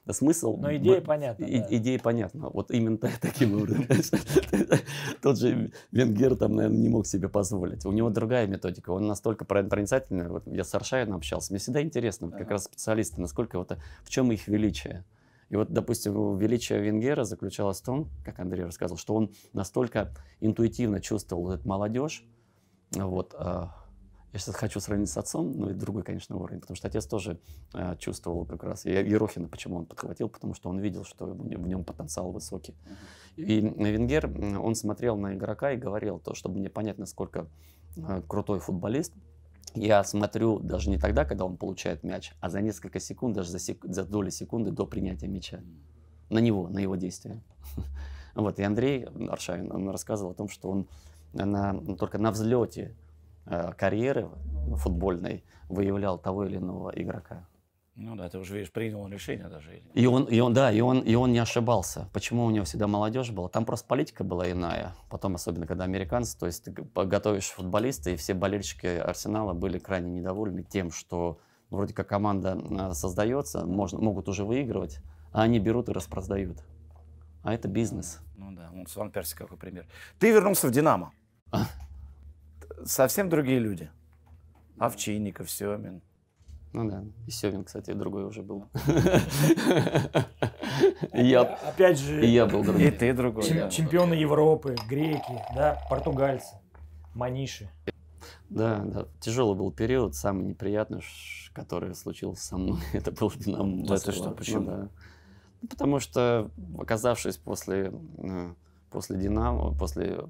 смысл... Но идея понятна. Идея понятна. Вот именно таким образом. Тот же Венгер там, наверное, не мог себе позволить. У него другая методика. Он настолько проницательный. Вот я с Аршаином общался. Мне всегда интересно как раз специалисты, насколько вот, э, в чем их величие. И вот, допустим, величие Венгера заключалось в том, как Андрей рассказывал, что он настолько интуитивно чувствовал эту молодежь, вот, э, я сейчас хочу сравнить с отцом, но ну и другой, конечно, уровень, потому что отец тоже э, чувствовал как раз. И Ерохина, почему он подхватил, потому что он видел, что в нем потенциал высокий. И Венгер, э, он смотрел на игрока и говорил, то, чтобы мне понять, насколько э, крутой футболист, я смотрю даже не тогда, когда он получает мяч, а за несколько секунд, даже за, сек... за доли секунды до принятия мяча. На него, на его действия. Вот, и Андрей Аршавин, он рассказывал о том, что он на, только на взлете э, карьеры футбольной выявлял того или иного игрока. Ну да, ты уже видишь, принял он решение даже. И он, и он, да, и он, и он не ошибался. Почему у него всегда молодежь была? Там просто политика была иная. Потом, особенно когда американцы, то есть ты готовишь футболиста, и все болельщики Арсенала были крайне недовольны тем, что вроде как команда а, создается, можно, могут уже выигрывать, а они берут и распродают. А это бизнес. Ну да, он ну, Сван Перси какой пример. Ты вернулся в «Динамо». А? Совсем другие люди. Овчинников, Семин. Ну да. И Севин, кстати, другой уже был. Я, опять же, и я был И ты другой. чемпионы Европы, греки, да, португальцы, маниши. Да, да. Тяжелый был период, самый неприятный, который случился со мной, это был Динамо. Да что, почему? Ну потому что, оказавшись после э, после Динамо, после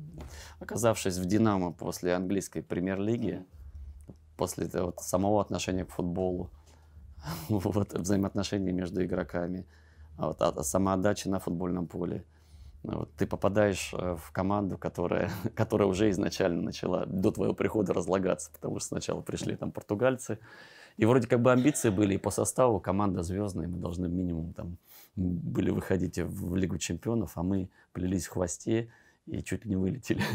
оказавшись в Динамо после английской премьер-лиги, mm после вот, самого отношения к футболу, вот, взаимоотношений между игроками, а вот, а, а, самоотдача на футбольном поле. Ну вот, ты попадаешь э, в команду, которая, которая уже изначально начала до твоего прихода разлагаться, потому что сначала пришли там португальцы, и вроде как бы амбиции были, и по составу команда звездная, мы должны минимум там были выходить в Лигу чемпионов, а мы плелись в хвосте и чуть не вылетели.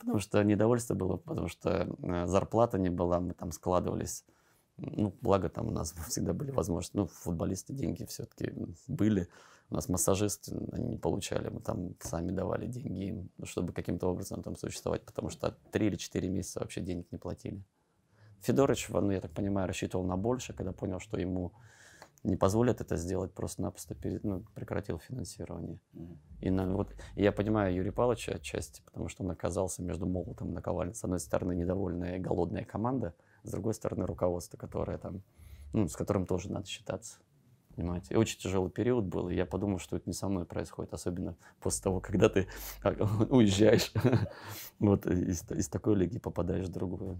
Потому что недовольство было, потому что э, зарплата не была, мы там складывались. Ну, благо там у нас всегда были возможности. Ну, футболисты деньги все-таки были. У нас массажисты не получали, мы там сами давали деньги им, ну, чтобы каким-то образом там существовать, потому что три или четыре месяца вообще денег не платили. Федорович, ну, я так понимаю, рассчитывал на больше, когда понял, что ему не позволят это сделать, просто-напросто ну, прекратил финансирование. Mm-hmm. И на, вот, я понимаю Юрия Павловича отчасти, потому что он оказался между молотом и наковальней. С одной стороны, недовольная голодная команда, с другой стороны, руководство, которое там, ну, с которым тоже надо считаться. Понимаете? И очень тяжелый период был, и я подумал, что это не со мной происходит, особенно после того, когда ты уезжаешь вот, из, из такой лиги попадаешь в другую.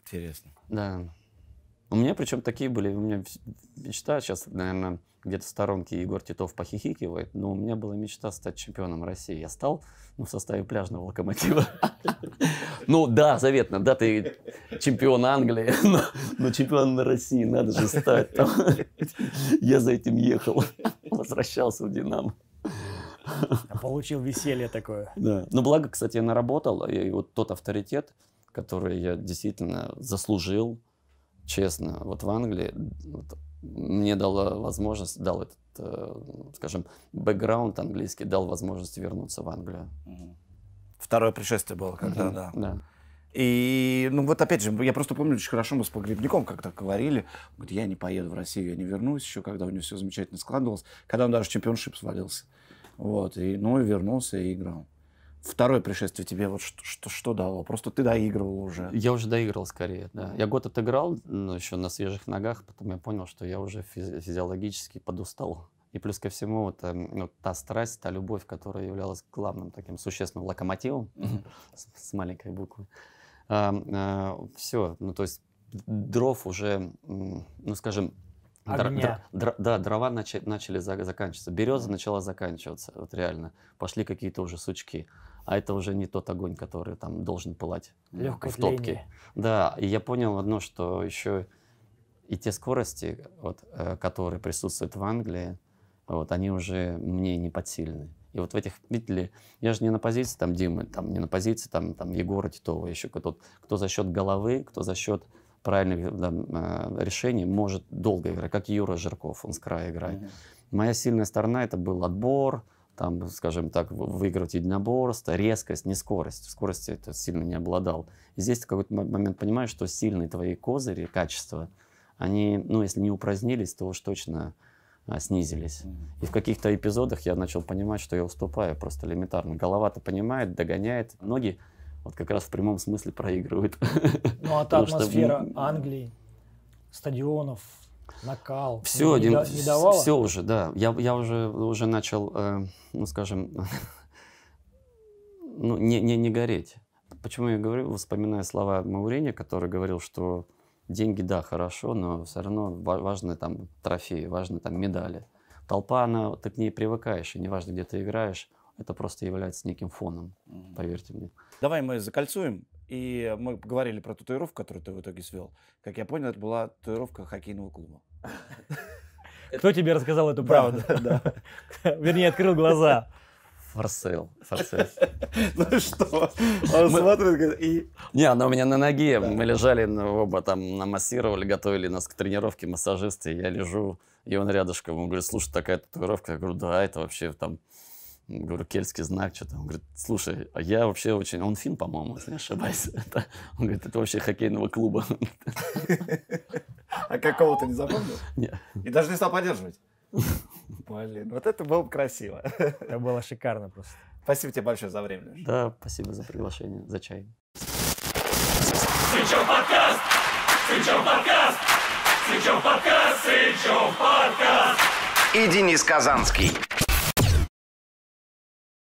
Интересно. Да. У меня причем такие были, у меня мечта, сейчас, наверное, где-то в сторонке Егор Титов похихикивает, но у меня была мечта стать чемпионом России. Я стал ну, в составе пляжного локомотива. Ну да, заветно, да, ты чемпион Англии, но чемпион России надо же стать. Я за этим ехал, возвращался в «Динамо». А получил веселье такое. Да. Ну, благо, кстати, я наработал, и вот тот авторитет, который я действительно заслужил, честно, вот в Англии вот, мне дала возможность, дал этот, э, скажем, бэкграунд английский, дал возможность вернуться в Англию. Второе пришествие было, когда, mm-hmm. да. да. И, ну, вот опять же, я просто помню, очень хорошо мы с Погребником как-то говорили. Он говорит, я не поеду в Россию, я не вернусь еще, когда у него все замечательно складывалось. Когда он даже чемпионшип свалился. Вот, и, ну, и вернулся и играл второе пришествие тебе вот что, что, что дало? Просто ты доигрывал уже. Я уже доиграл скорее, да. Я год отыграл, но ну, еще на свежих ногах, потом я понял, что я уже физиологически подустал. И плюс ко всему, вот, ну, та страсть, та любовь, которая являлась главным таким существенным локомотивом с, маленькой буквы. Э, все, ну то есть дров уже, ну скажем, др, др, да, дрова начали, начали заканчиваться, береза начала заканчиваться, вот реально. Пошли какие-то уже сучки а это уже не тот огонь, который там должен пылать Легкое в топке. Тление. Да, и я понял одно, что еще и те скорости, вот, э, которые присутствуют в Англии, вот, они уже мне не подсильны. И вот в этих, видите ли, я же не на позиции там Димы, там, не на позиции там, там Егора Титова, еще кто, то кто за счет головы, кто за счет правильных там, э, решений может долго играть, как Юра Жирков, он с края играет. Mm-hmm. Моя сильная сторона это был отбор, там, скажем так, выиграть единоборство, резкость, не скорость. В скорости это сильно не обладал. И здесь ты какой-то момент понимаешь, что сильные твои козыри, качества, они, ну, если не упразднились, то уж точно а, снизились. И в каких-то эпизодах я начал понимать, что я уступаю просто элементарно. Голова-то понимает, догоняет. Ноги вот как раз в прямом смысле проигрывают. Ну, а та атмосфера ну, Англии, стадионов, накал. Все, ну, не, Дим, не давало? все уже, да. Я, я уже, уже начал, э, ну, скажем, ну, не, не, не гореть. Почему я говорю, вспоминая слова Маурини, который говорил, что деньги, да, хорошо, но все равно важны там трофеи, важны там медали. Толпа, она, ты к ней привыкаешь, и неважно, где ты играешь, это просто является неким фоном, поверьте мне. Давай мы закольцуем и мы говорили про татуировку, которую ты в итоге свел. Как я понял, это была татуировка хоккейного клуба. Кто тебе рассказал эту правду? Вернее, открыл глаза. Форсейл. Форсейл. Ну что, он смотрит и... Не, она у меня на ноге. Мы лежали ну, оба там, намассировали, готовили нас к тренировке массажисты. Я лежу, и он рядышком. Он говорит, слушай, такая татуировка. Я говорю, да, это вообще там говорю, кельтский знак, что-то. Он говорит, слушай, а я вообще очень... Он фин, по-моему, если не ошибаюсь. Это... Он говорит, это вообще хоккейного клуба. А какого-то не запомнил? Нет. И даже не стал поддерживать? Блин, вот это было красиво. Это было шикарно просто. Спасибо тебе большое за время. Да, спасибо за приглашение, за чай. Сычев подкаст! Сычев подкаст! Сычев подкаст! Сычев подкаст! И Денис Казанский.